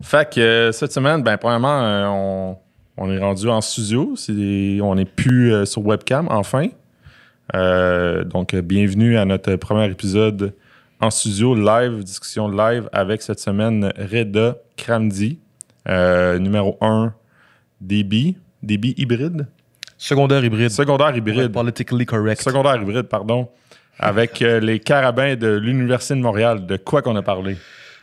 Fait que euh, cette semaine, ben, premièrement, euh, on, est rendu en studio. on n'est plus euh, sur webcam, enfin. donc, bienvenue à notre premier épisode en studio live, discussion live avec cette semaine Reda Kramdi, numéro 1 débit, débit hybride. Secondaire hybride. Secondaire hybride. Politically correct. Secondaire hybride, pardon. Avec les carabins de l'Université de Montréal. De quoi qu'on a parlé?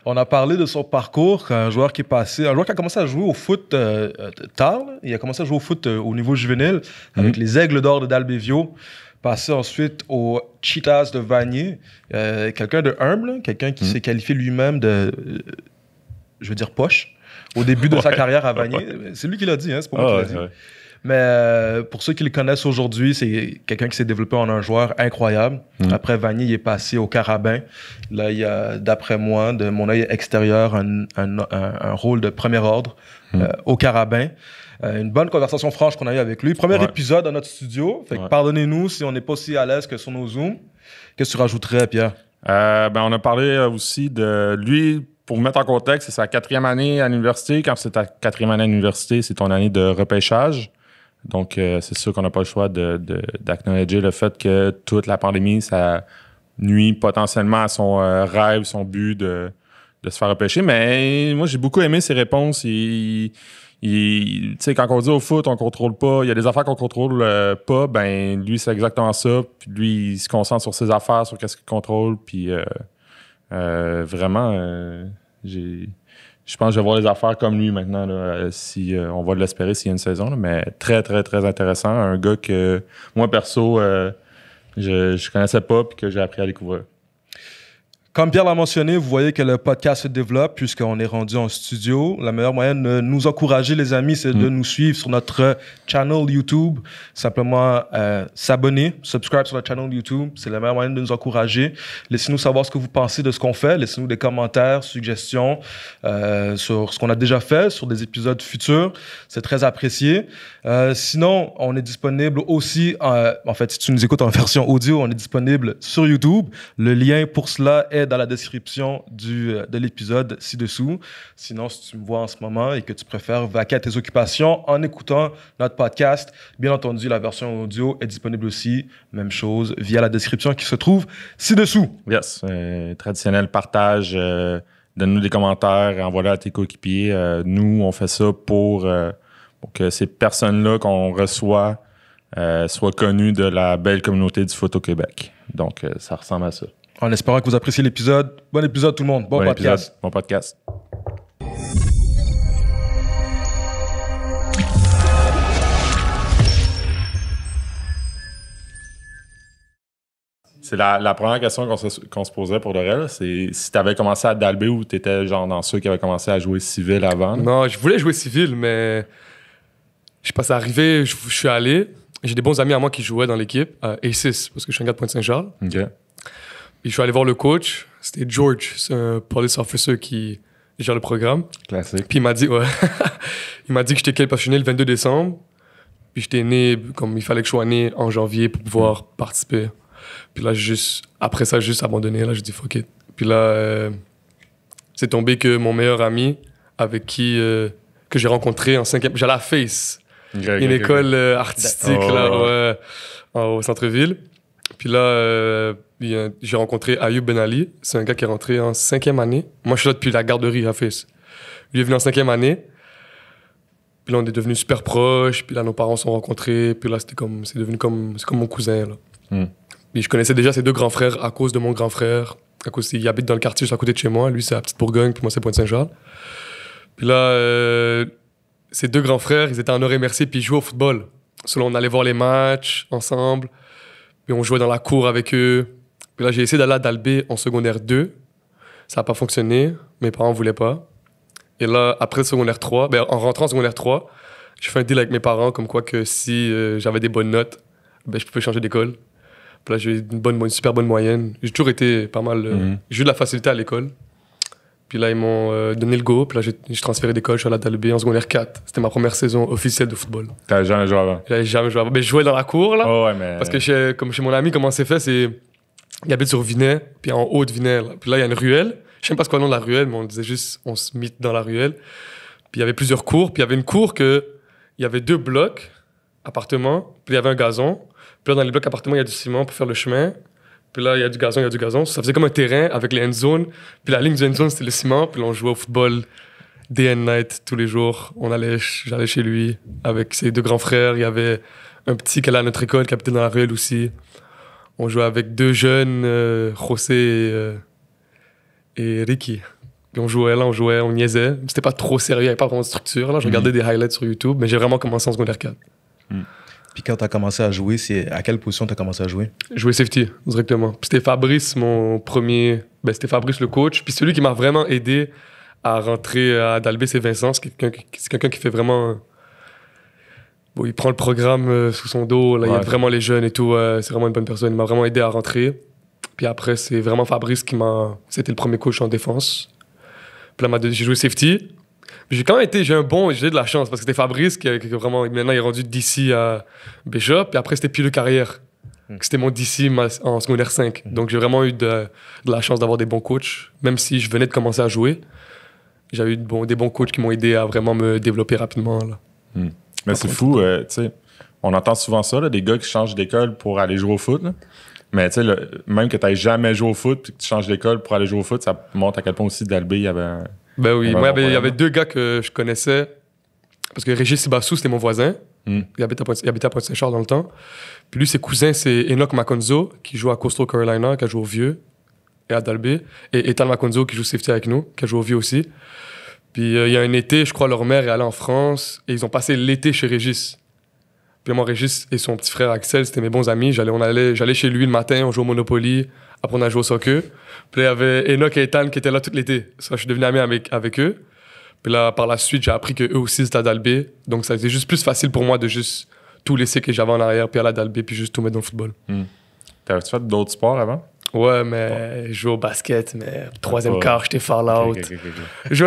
On a parlé de son parcours, un joueur qui est passé, un joueur qui a commencé à jouer au foot euh, euh, tard. Il a commencé à jouer au foot euh, au niveau juvénile mhm. avec les Aigles d'Or de D'albevio, Passé ensuite aux Cheetahs de Vanier. quelqu'un de humble, hein, quelqu'un qui mhm. s'est qualifié lui-même de, je veux dire, poche au début de sa carrière à Vanier. C'est lui qui l'a dit, hein, c'est pour moi qui ah l'a dit. Mais euh, pour ceux qui le connaissent aujourd'hui, c'est quelqu'un qui s'est développé en un joueur incroyable. Mm. Après Vanille, il est passé au Carabin. Là, il y a, d'après moi, de mon œil extérieur, un, un, un, rôle de premier ordre mm. euh, au Carabin. Euh, une bonne conversation franche qu'on a eue avec lui. Premier épisode dans notre studio. Fait pardonnez-nous si on n'est pas aussi à l'aise que sur nos Zooms. Qu'est-ce que tu rajouterais, Pierre? ben, on a parlé aussi de lui, pour vous mettre en contexte, c'est sa quatrième année à l'université. Quand c'est ta quatrième année à l'université, c'est ton année de repêchage. Donc, euh, c'est sûr qu'on n'a pas le choix d'acknowledger le fait que toute la pandémie, ça nuit potentiellement à son euh, rêve, son but de, se faire repêcher. Mais moi, j'ai beaucoup aimé ses réponses. Il, tu sais, quand on dit au foot, on contrôle pas, il y a des affaires qu'on contrôle euh, pas, ben lui, c'est exactement ça. Puis lui, il se concentre sur ses affaires, sur qu'est-ce qu'il contrôle. Puis vraiment, j'ai je pense que je vais voir les affaires comme lui maintenant, euh, si euh, on va l'espérer s'il y a une saison. mais très, très, très intéressant. Un gars que moi, perso, euh, je ne connaissais pas et que j'ai appris à découvrir. Comme Pierre l'a mentionné, vous voyez que le podcast se développe puisqu'on est rendu en studio. La meilleure manière de nous encourager, les amis, c'est de mm. nous suivre sur notre euh, channel YouTube. Simplement euh, s'abonner, subscribe sur notre channel YouTube. C'est la meilleure manière de nous encourager. Laissez-nous savoir ce que vous pensez de ce qu'on fait. Laissez-nous des commentaires, suggestions euh, sur ce qu'on a déjà fait, sur des épisodes futurs. C'est très apprécié. Euh, sinon, on est disponible aussi, euh, en, fait, si tu nous écoutes en version audio, on est disponible sur YouTube. Le lien pour cela est dans la description du, euh, de l'épisode ci-dessous. Sinon, si tu me vois en ce moment et que tu préfères vaquer à tes occupations en écoutant notre podcast, bien entendu, la version audio est disponible aussi. Même chose via la description qui se trouve ci-dessous. Yes, traditionnel partage. donne-nous des commentaires, envoie-le à tes coéquipiers. nous, on fait ça pour pour que ces personnes-là qu'on reçoit euh, soient connues de la belle communauté du foot au Québec. Donc, euh, ça ressemble à ça. En espérant que vous appréciez l'épisode. Bon épisode, tout le monde. Bon, podcast. Bon podcast. C'est la, première question qu'on se, posait pour Dorel, c'est si tu avais commencé à Dalbé ou tu étais genre dans ceux qui avaient commencé à jouer civil avant. Non, je voulais jouer civil, mais je suis passé arrivé, je, suis allé. J'ai des bons amis à moi qui jouaient dans l'équipe, à euh, A6, parce que je suis un gars de Pointe-Saint-Charles. Puis je suis allé voir le coach, c'était George, c'est un police officer qui gère le programme. Classique. Puis il m'a dit, ouais, il m'a dit que j'étais quel passionné le 22 décembre. Puis j'étais né, comme il fallait que je sois né en janvier pour pouvoir participer. Puis là, juste, après ça, juste abandonné. Là, j'ai dit fuck it. Puis là, euh, c'est tombé que mon meilleur ami, avec qui, euh, que j'ai rencontré en cinquième, j'ai la Face une école euh, artistique là, oh. ouais, au centre-ville. Puis là, euh, j'ai rencontré Ayub Ben Ali. C'est un gars qui est rentré en cinquième année. Moi, je suis là depuis la garderie à Fès. Lui est venu en cinquième année. Puis là, on est devenus super proches. Puis là, nos parents se sont rencontrés. Puis là, c'était comme, c'est devenu comme, c'est comme mon cousin. Là. Hmm. je connaissais déjà ses deux grands frères à cause de mon grand frère. À cause, il habite dans le quartier juste à côté de chez moi. Lui, c'est à Petite Bourgogne. Puis moi, c'est Pointe-Saint-Charles. Puis là, euh, ses deux grands frères, ils étaient en OR et merci puis ils jouaient au football. Selon, on allait voir les matchs ensemble, puis on jouait dans la cour avec eux. Puis là, j'ai essayé d'aller à Dalbé en secondaire 2. Ça n'a pas fonctionné, mes parents ne voulaient pas. Et là, après secondaire 3, ben, en rentrant en secondaire 3, j'ai fait un deal avec mes parents comme quoi que si euh, j'avais des bonnes notes, ben, je pouvais changer d'école. Puis là, j'ai eu une, bonne, super bonne moyenne. J'ai toujours été pas mal. Euh, mhm. J'ai eu de la facilité à l'école. Puis là, ils m'ont euh, donné le go. Puis là, j'ai transféré d'école. Je suis allé à en secondaire 4. C'était ma première saison officielle de football. T'as jamais joué avant J'avais jamais joué avant. Mais je jouais dans la cour, là. Oh ouais, mais... Parce que chez, comme chez mon ami, comment c'est fait C'est. Il habite sur Vinay, puis en haut de Vinay. Là. Puis là, il y a une ruelle. Je sais même pas ce qu'on nom la ruelle, mais on disait juste, on se mit dans la ruelle. Puis il y avait plusieurs cours. Puis il y avait une cour que. Il y avait deux blocs, appartements, puis il y avait un gazon. Puis là, dans les blocs appartements, il y a du ciment pour faire le chemin. Puis là, il y a du gazon, il y a du gazon. Ça faisait comme un terrain avec les end zones. Puis la ligne du end zone, c'était le ciment. Puis là, on jouait au football day and night tous les jours. On allait, j'allais chez lui avec ses deux grands frères. Il y avait un petit qui allait à notre école, qui habitait dans la rue aussi. On jouait avec deux jeunes, euh, José euh, et, Ricky. Puis on jouait, là, on jouait, on niaisait. C'était pas trop sérieux, il n'y avait pas vraiment de structure. Là, je mhm. regardais des highlights sur YouTube, mais j'ai vraiment commencé en secondaire 4. Puis quand tu as commencé à jouer, c'est à quelle position tu as commencé à jouer Jouer safety, directement. Puis c'était Fabrice, mon premier. Ben, c'était Fabrice, le coach. Puis celui qui m'a vraiment aidé à rentrer à Dalbé, c'est Vincent. C'est quelqu'un qui, fait vraiment. Bon, il prend le programme euh, sous son dos. Là, Il y a vraiment les jeunes et tout. c'est vraiment une bonne personne. Il m'a vraiment aidé à rentrer. Puis après, c'est vraiment Fabrice qui m'a. C'était le premier coach en défense. Puis là, j'ai joué safety. J'ai quand même été, j'ai un bon, j'ai de la chance parce que c'était Fabrice qui, est vraiment, maintenant il est rendu DC à Bishop, puis après c'était le Carrière. Hmm. C'était mon DC en secondaire 5. Hmm. Donc j'ai vraiment eu de, la chance d'avoir des bons coachs, même si je venais de commencer à jouer. J'ai eu des bons coachs qui m'ont aidé à vraiment me développer rapidement. Là. Hmm. Mais c'est fou, euh, tu sais. On entend souvent ça, des gars qui changent d'école pour aller jouer au foot. Mais tu sais, même que tu n'aies jamais joué au foot puis que tu changes d'école pour aller jouer au foot, ça montre à quel point aussi y avait ben oui, moi, ben, il y avait deux gars que je connaissais. Parce que Régis Sibassou, c'était mon voisin. Hmm. Il, habitait à Pointe, saint charles dans le temps. Puis lui, ses cousins, c'est Enoch Maconzo, qui joue à Coastal Carolina, qui a joué au Vieux et à Dalby. Et Ethan Maconzo, qui joue safety avec nous, qui a joué au Vieux aussi. Puis euh, il y a un été, je crois, leur mère est allée en France et ils ont passé l'été chez Régis. Puis moi, Régis et son petit frère Axel, c'était mes bons amis. J'allais, on allait, j'allais chez lui le matin, on jouait au Monopoly. Après, on a joué au soccer. Puis il y avait Enoch et Ethan qui étaient là tout l'été. je suis devenu ami avec, avec eux. Puis là, par la suite, j'ai appris qu'eux aussi étaient à Dalbé. Donc, ça a été juste plus facile pour moi de juste tout laisser que j'avais en arrière, puis aller à Dalbé, puis juste tout mettre dans le football. Hmm. T'avais-tu fait d'autres sports avant? Ouais, mais je jouais au basket, mais troisième quart, j'étais far out. je,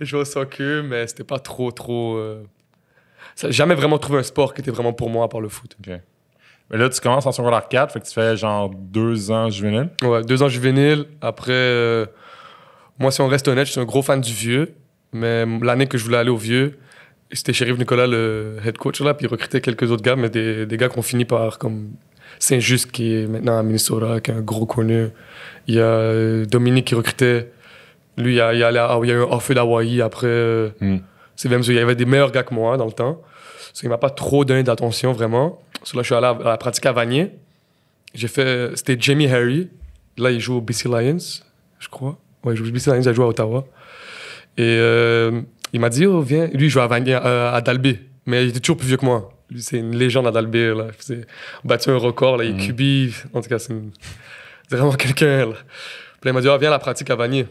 jouais... au soccer, mais c'était pas trop, trop. Euh, j'ai jamais vraiment trouvé un sport qui était vraiment pour moi à part le foot. Mais là, tu commences en secondaire 4, fait que tu fais genre deux ans juvénile. Ouais, deux ans juvénile. Après, euh, moi, si on reste honnête, je suis un gros fan du vieux. Mais l'année que je voulais aller au vieux, c'était Shérif Nicolas, le head coach, là, puis il recrutait quelques autres gars, mais des, des gars qu'on finit par comme Saint-Just, qui est maintenant à Minnesota, qui est un gros connu. Il y a euh, Dominique qui recrutait. Lui, il y a, eu un off après. Euh, hmm. C'est même il y avait des meilleurs gars que moi hein, dans le temps. ce qui m'a pas trop donné d'attention vraiment là, je suis allé à, la pratique à Vanier. J'ai fait. C'était Jamie Harry. Là, il joue au BC Lions, je crois. Ouais, il joue au BC Lions, il joue à Ottawa. Et euh, il m'a dit, oh, viens. Lui, il joue à Vanier, euh, à, Dalby. Mais il était toujours plus vieux que moi. Lui, c'est une légende à Dalby. Là. Il battu un record. Là, il mm. cubit. En tout cas, c'est, vraiment quelqu'un. Puis il m'a dit, oh, viens à la pratique à Vanier.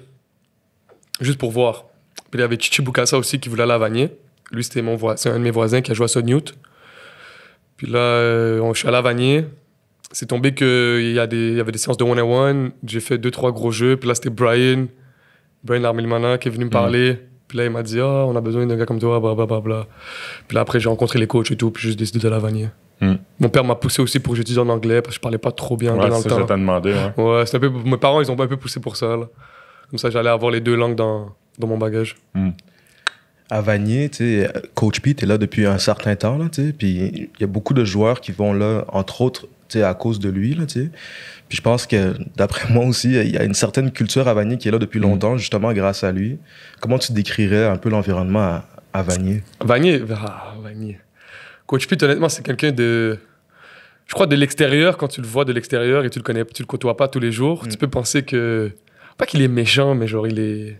Juste pour voir. Puis il y avait Chichi Bukasa aussi qui voulait aller à Vanier. Lui, c'était mon voisin, c'est un de mes voisins qui a joué à Newt. Puis là, euh, je suis allé à Vanier. C'est tombé qu'il y, y avait des séances de one-on-one. J'ai fait deux, trois gros jeux. Puis là, c'était Brian, Brian Armilmana, qui est venu me mhm. parler. Puis là, il m'a dit Ah, on a besoin d'un gars comme toi, blablabla. Puis là, après, j'ai rencontré les coachs et tout. Puis j'ai décidé d'aller à Vanier. Mhm. Mon père m'a poussé aussi pour que j'étudie en anglais parce que je parlais pas trop bien ouais, dans le temps. temps. Ça pas demandé. Ouais, ouais un peu, mes parents, ils ont un peu poussé pour ça. Là. Comme ça, j'allais avoir les deux langues dans, dans mon bagage. Mhm à Vanier, Coach Pete est là depuis un certain temps, là, puis il y a beaucoup de joueurs qui vont là, entre autres, à cause de lui, Puis je pense que, d'après moi aussi, il y a une certaine culture à Vanier qui est là depuis mm. longtemps, justement, grâce à lui. Comment tu décrirais un peu l'environnement à, Vanier? Vanier, ah, Coach Pete, honnêtement, c'est quelqu'un de... Je crois de l'extérieur, quand tu le vois de l'extérieur et tu le connais, tu le côtoies pas tous les jours, mm. tu peux penser que... Pas qu'il est méchant, mais genre, il est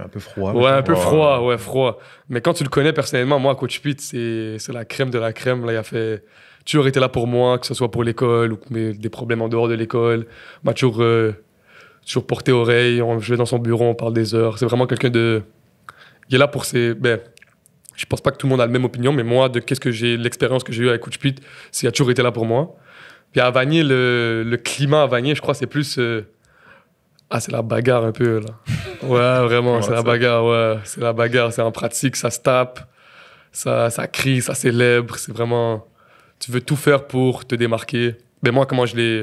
un peu froid. Ouais, un peu froid, ouais, froid. Mais quand tu le connais personnellement, moi, Coach Pit, c'est la crème de la crème. Là, il a fait. tu Toujours été là pour moi, que ce soit pour l'école ou mais des problèmes en dehors de l'école. M'a euh, toujours, porté oreille. On, je vais dans son bureau, on parle des heures. C'est vraiment quelqu'un de. Il est là pour ses. Ben, je pense pas que tout le monde a la même opinion, mais moi, de qu'est-ce que j'ai, l'expérience que j'ai eue avec Coach Pit, il a toujours été là pour moi. Puis à Vanier, le, climat à Vanier, je crois, c'est plus. Euh, ah, c'est la bagarre un peu, là. Ouais, vraiment, c'est la bagarre, ouais. C'est la bagarre, c'est en pratique, ça se tape, ça, ça crie, ça célèbre. C'est vraiment. Tu veux tout faire pour te démarquer. Mais ben, moi, comment je l'ai.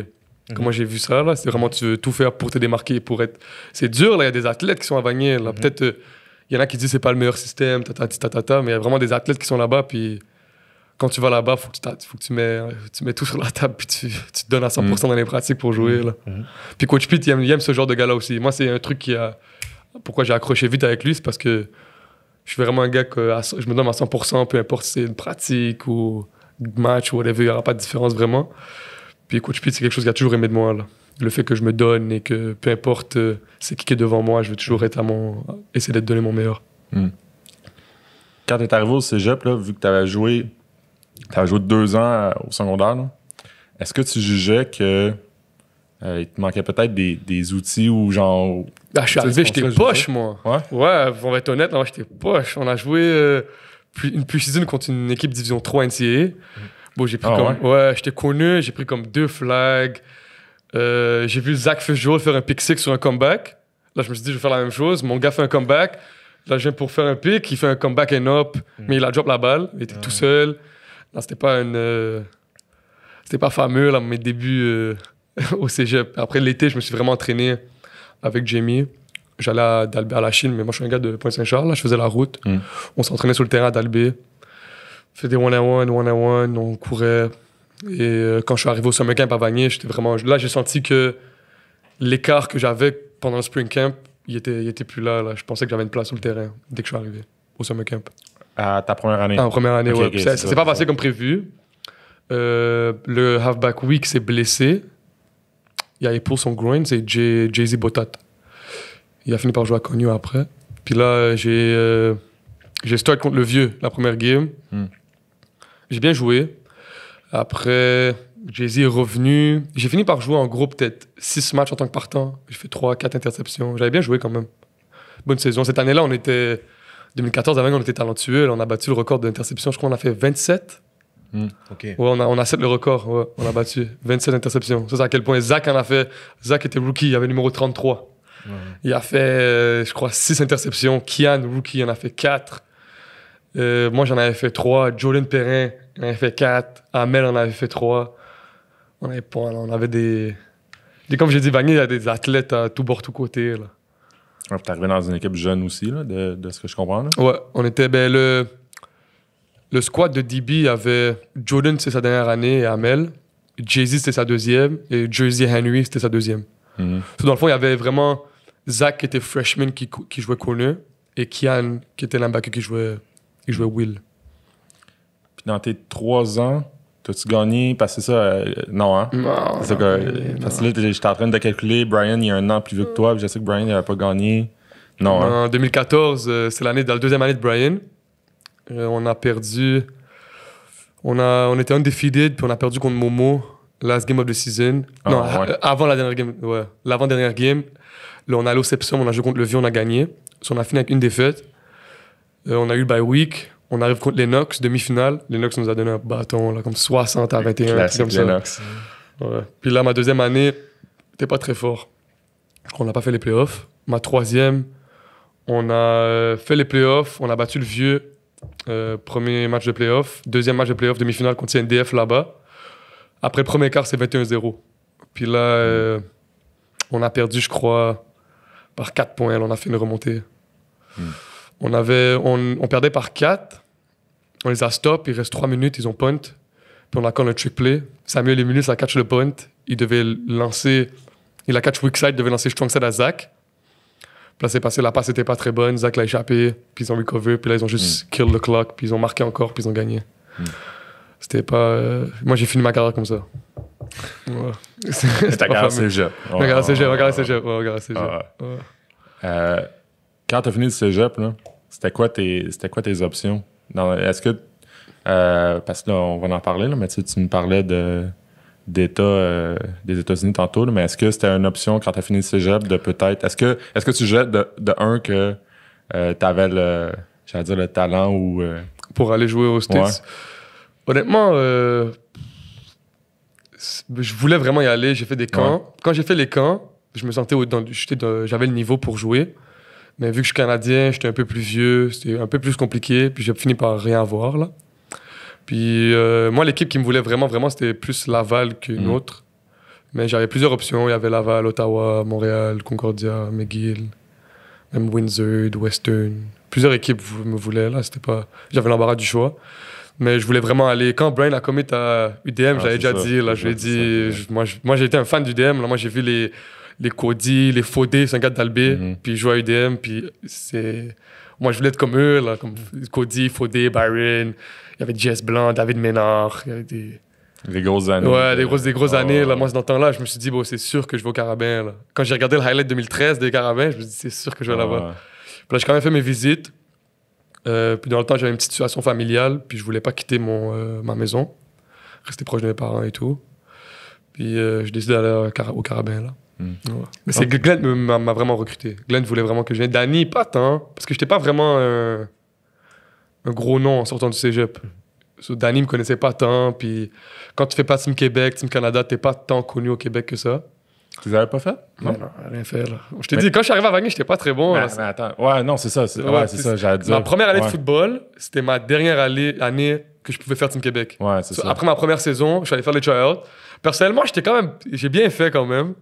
Mhm. Comment j'ai vu ça, là, c'est vraiment tu veux tout faire pour te démarquer, pour être. C'est dur, là, il y a des athlètes qui sont avagnés, là. Mhm. Peut-être, euh, il y en a qui disent c'est pas le meilleur système, ta, tata tata mais il y a vraiment des athlètes qui sont là-bas, puis quand tu vas là-bas, faut que tu, faut que tu mets, tu mets tout sur la table puis tu, tu te donnes à 100% mm. dans les pratiques pour jouer. Là. Mm. Puis Coach Pete, il aime, ce genre de gars-là aussi. Moi, c'est un truc qui a. Pourquoi j'ai accroché vite avec lui, c'est parce que je suis vraiment un gars que je me donne à 100%, peu importe si c'est une pratique ou match ou whatever, il n'y aura pas de différence vraiment. Puis Coach Pete, c'est quelque chose qu'il a toujours aimé de moi. Le fait que je me donne et que peu importe euh, c'est qui qui est devant moi, je vais toujours être à mon. essayer d'être donné mon meilleur. Mm. Quand tu es arrivé au là, vu que tu avais joué tu as joué deux ans euh, au secondaire. Est-ce que tu jugeais que euh, il te manquait peut-être des, outils ou genre. Ah, je suis arrivé, j'étais poche, moi. Ouais. Ouais, on va être honnête, j'étais poche. On a joué euh, une plus une contre une équipe division 3 NCA. Bon, j'ai pris ah Ouais, j'étais connu, j'ai pris comme deux flags. j'ai vu Zach Fujol faire un pick six sur un comeback. Là, je me suis dit, je vais faire la même chose. Mon gars fait un comeback. Là, je viens pour faire un pick. Il fait un comeback and up, hmm. mais il a drop la balle. Il était tout ah. seul c'était pas une. Euh, c'était pas fameux, là, mes débuts euh, au cégep. Après l'été, je me suis vraiment entraîné avec Jamie. J'allais à à la Chine, mais moi, je suis un gars de Pointe-Saint-Charles. je faisais la route. Mm. On s'entraînait sur le terrain à Dalbé. On faisait des one-on-one, one-on-one, on courait. Et euh, quand je suis arrivé au summer camp à Vanier, j'étais vraiment. Là, j'ai senti que l'écart que j'avais pendant le spring camp, il était, était plus là, là. Je pensais que j'avais une place sur le terrain dès que je suis arrivé au summer camp. À ta première année. En première année, oui. ouais. c'est, s'est pas passé comme prévu. Euh, le halfback week s'est blessé. Il a pour son groin, c'est Jay- Jay-Z Botat. Il a fini par jouer à Cogno après. Puis là, j'ai, euh, j'ai start contre le vieux, la première game. Hmm. J'ai bien joué. Après, Jay-Z est revenu. J'ai fini par jouer en gros peut-être six matchs en tant que partant. J'ai fait trois, quatre interceptions. J'avais bien joué quand même. Bonne saison. Cette année-là, on était 2014, avant, on était talentueux. on a battu le record d'interception. Je crois qu'on a fait 27. Hmm, on a, 7 le record. on a battu 27 interceptions. Ça, c'est à quel point Zach en a fait. Zach était rookie. Il avait le numéro 33. Il a fait, euh, je crois, 6 interceptions. Kian, rookie, en a fait 4. Euh, moi, j'en avais fait 3. Jolene Perrin il en avait fait 4. Amel en avait fait 3. On avait, on des. comme j'ai dit, Vanier, il y a des athlètes à tout bord, tout côté. Là tu es arrivé dans une équipe jeune aussi, là, de, ce que je comprends. Ouais, on était. Ben, le, le squad de DB avait Jordan, c'est sa dernière année, et Amel. Jay-Z, c'était sa deuxième. Et Jersey Henry, c'était sa deuxième. Mm-hmm. Dans le fond, il y avait vraiment Zach qui était freshman qui, jouait Corner et Kian qui était linebacker qui jouait, qui jouait Will. Puis dans tes trois ans, T'as-tu gagné? Parce que ça, euh, non, hein? Mm. c'est que, Parce que là, j'étais en train de calculer. Brian, il y a un an plus vieux que toi. je sais que Brian, il pas gagné. Non, hein? En 2014, euh, c'est l'année, dans la deuxième année de Brian. Euh, on a perdu. On, a, on était undefeated, puis on a perdu contre Momo, last game of the season. Ah, non, avant la dernière game. Ouais, l'avant-dernière game. Là, on a allé on a joué contre le Vieux, on a gagné. on a fini avec une défaite. on a eu le bye week on arrive contre Lennox, demi-finale. Lennox nous a donné un bâton, là, comme 60 à 21. comme ça. Puis là, ma deuxième année, c'était pas très fort. On n'a pas fait les playoffs. Ma troisième, on a euh, fait les playoffs. On a battu le vieux. Euh, premier match de playoffs. Deuxième match de playoffs, demi-finale contre NDF là-bas. Après premier quart, c'est 21-0. Puis là, euh, on a perdu, je crois, par 4 points. on a fait une remontée. Hmm. On, avait, on, perdait par 4. On les a stop, il reste 3 minutes, ils ont punt. Puis on a quand le trick play. Samuel il a catch le punt. Il devait lancer, il a catch weak side, il devait lancer strong side à Zach. Puis là, c'est passé, la passe n'était pas très bonne, Zach l'a échappé, puis ils ont recover, puis là, ils ont juste hmm. kill the clock, puis ils ont marqué encore, puis ils ont gagné. Hmm. C'était pas. Euh, moi, j'ai fini ma carrière comme ça. Ouais. c'est ta carrière cégep. c'est ta carrière Ouais, Euh... Quand tu as fini le cégep, c'était quoi, tes, quoi tes options? Est-ce que. Euh, parce que on va en parler, là, mais tu, me parlais de, d'État, euh, des États-Unis tantôt, mais est-ce que c'était une option quand tu as fini le cégep de peut-être. Est-ce que, est-ce que tu jettes de, de un que euh, tu avais le, dire, le talent ou. Euh, pour aller jouer aux States? Honnêtement, je voulais vraiment y aller. J'ai fait des camps. Quand j'ai fait les camps, je me sentais. j'avais le niveau pour jouer. Mais vu que je suis canadien, j'étais un peu plus vieux, c'était un peu plus compliqué, puis j'ai fini par rien avoir, là. Puis euh, moi, l'équipe qui me voulait vraiment, vraiment, c'était plus Laval qu'une mm. autre. Mais j'avais plusieurs options. Il y avait Laval, Ottawa, Montréal, Concordia, McGill, même Windsor, Western. Plusieurs équipes me voulaient, là. C'était pas... J'avais l'embarras du choix. Mais je voulais vraiment aller. Quand Brian a commis à UDM, j'avais ah, déjà dit, là, je dit, moi moi, j'ai été un fan d'UDM. Là, moi, j'ai vu les les Cody, les Fodé, c'est un gars d'Albé, mhm. puis il joue à UDM, puis c'est. Moi, je voulais être comme eux, là, comme Cody, Fodé, Byron, il y avait Jess Blanc, David Ménard, il y avait des. Des grosses années. Ouais, des grosses, ah. années. Là. Moi, dans ce temps-là, je me suis dit, bon, c'est sûr que je vais au Carabin. Quand j'ai regardé le highlight 2013 des Carabins, je me suis dit, c'est sûr que je vais l'avoir. Ah. là Puis là, j'ai quand même fait mes visites. Euh, puis dans le temps, j'avais une petite situation familiale, puis je voulais pas quitter mon, euh, ma maison, rester proche de mes parents et tout. Puis euh, je décide d'aller au, Carabin, là. Mm. Mais c'est que Glenn m'a vraiment recruté. Glenn voulait vraiment que je vienne. Danny, pas tant, hein. parce que j'étais pas vraiment euh, un gros nom en sortant du cégep. So, Danny me connaissait pas tant, puis quand tu fais pas Team Québec, Team Canada, t'es pas tant connu au Québec que ça. Tu les avais pas fait? Non, rien fait. Je t'ai dit, quand je suis arrivé à Wagner, j'étais pas très bon. Mais, attends, ouais, non, c'est ça. C'est ça, Ma première année de football, c'était ma dernière année, année que je pouvais faire Team Québec. Ouais, c'est ça. Après ma première saison, je suis allé faire les tryouts. Personnellement, j'étais quand même, j'ai bien fait quand même.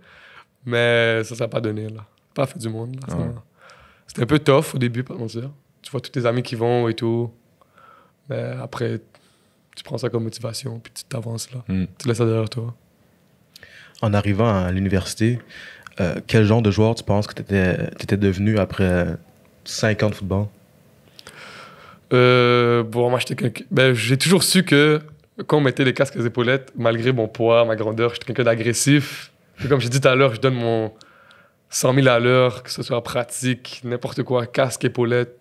Mais ça, ça n'a pas donné, là. Pas fait du monde, là. C'était un peu tough au début, par contre. Tu vois tous tes amis qui vont et tout. Mais après, tu prends ça comme motivation, puis tu t'avances, là. Hmm. Tu laisses ça derrière toi. En arrivant à l'université, euh, quel genre de joueur tu penses que tu étais, devenu après 5 euh, ans de football? Euh, ben, j'ai toujours su que quand on mettait les casques et les épaulettes, malgré mon poids, ma grandeur, j'étais quelqu'un d'agressif, comme j'ai dit tout à l'heure, je donne mon 100 000 à l'heure, que ce soit pratique, n'importe quoi, casque, épaulette.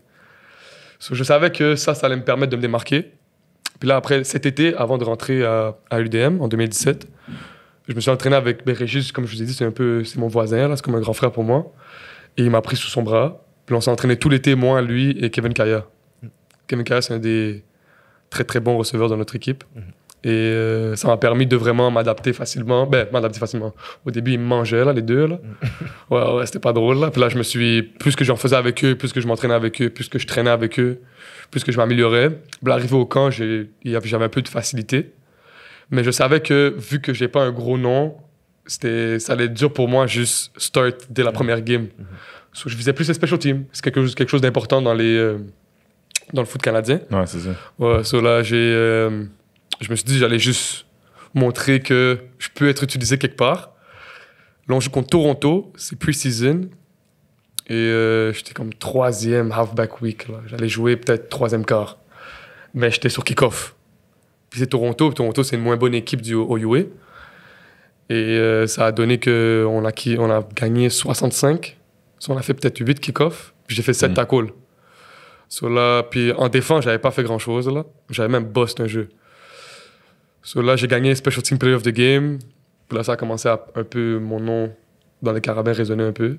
je savais que ça, ça allait me permettre de me démarquer. Puis là, après, cet été, avant de rentrer à, à l'UDM en 2017, je me suis entraîné avec ben Régis, comme je vous ai dit, c'est un peu c'est mon voisin, c'est comme un grand frère pour moi. Et il m'a pris sous son bras. Puis on s'est entraîné tout l'été, moi, lui et Kevin Kaya. Kevin Kaya, c'est un des très très bons receveurs dans notre équipe. Mhm. Et euh, ça m'a permis de vraiment m'adapter facilement. Ben, m'adapter facilement. Au début, ils me mangeaient, là, les deux. Là. Mm. ouais, ouais, c'était pas drôle. Là. Puis là, je me suis. Plus que j'en faisais avec eux, plus que je m'entraînais avec eux, plus que je traînais avec eux, plus que je m'améliorais. Puis arrivé au camp, j'avais un peu de facilité. Mais je savais que, vu que j'ai pas un gros nom, c'était ça allait être dur pour moi juste start dès la mm. première game. Mm-hmm. je visais plus les special teams. C'est quelque chose, quelque chose d'important dans les. Euh, dans le foot canadien. Ouais, c'est ça. Ouais, so là, j'ai. Euh, je me suis dit, j'allais juste montrer que je peux être utilisé quelque part. Là, on joue contre Toronto, c'est pre-season. Et euh, j'étais comme troisième halfback week. J'allais jouer peut-être troisième quart. Mais j'étais sur kick-off. Puis c'est Toronto. Toronto, c'est une moins bonne équipe du OUA. E. Et euh, ça a donné qu'on a, on a gagné 65. on a fait peut-être 8 kick-off. Puis j'ai fait 7 hmm. tackles. puis en défense, j'avais pas fait grand-chose. J'avais même bossé un jeu. So, là, j'ai gagné Special Team Player of the Game. là, ça a commencé à un peu mon nom dans les carabins résonner un peu.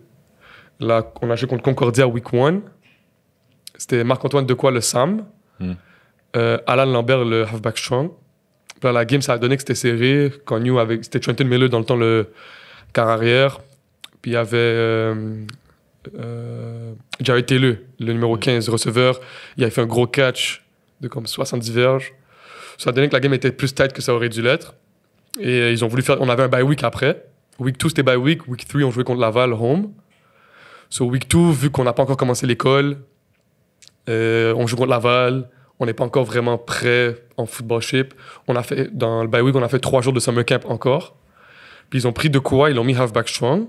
Là, on a joué contre Concordia Week 1. C'était Marc-Antoine Decoy, le Sam. Hmm. Euh, Alan Lambert, le halfback strong. Puis là, la game, ça a donné que c'était serré. Quand New avec. C'était Trenton Miller dans le temps, le car arrière. Puis il y avait. Euh, euh Jared le numéro 15, receveur. Il a fait un gros catch de comme 70 verges. Ça a donné que la game était plus tight que ça aurait dû l'être. Et euh, ils ont voulu faire. On avait un bye week après. Week 2, c'était bye week. Week 3, on jouait contre Laval, home. So, week 2, vu qu'on n'a pas encore commencé l'école, euh, on joue contre Laval, on n'est pas encore vraiment prêt en football ship. On a fait, dans le bye week, on a fait trois jours de summer camp encore. Puis ils ont pris de quoi, ils l'ont mis halfback strong.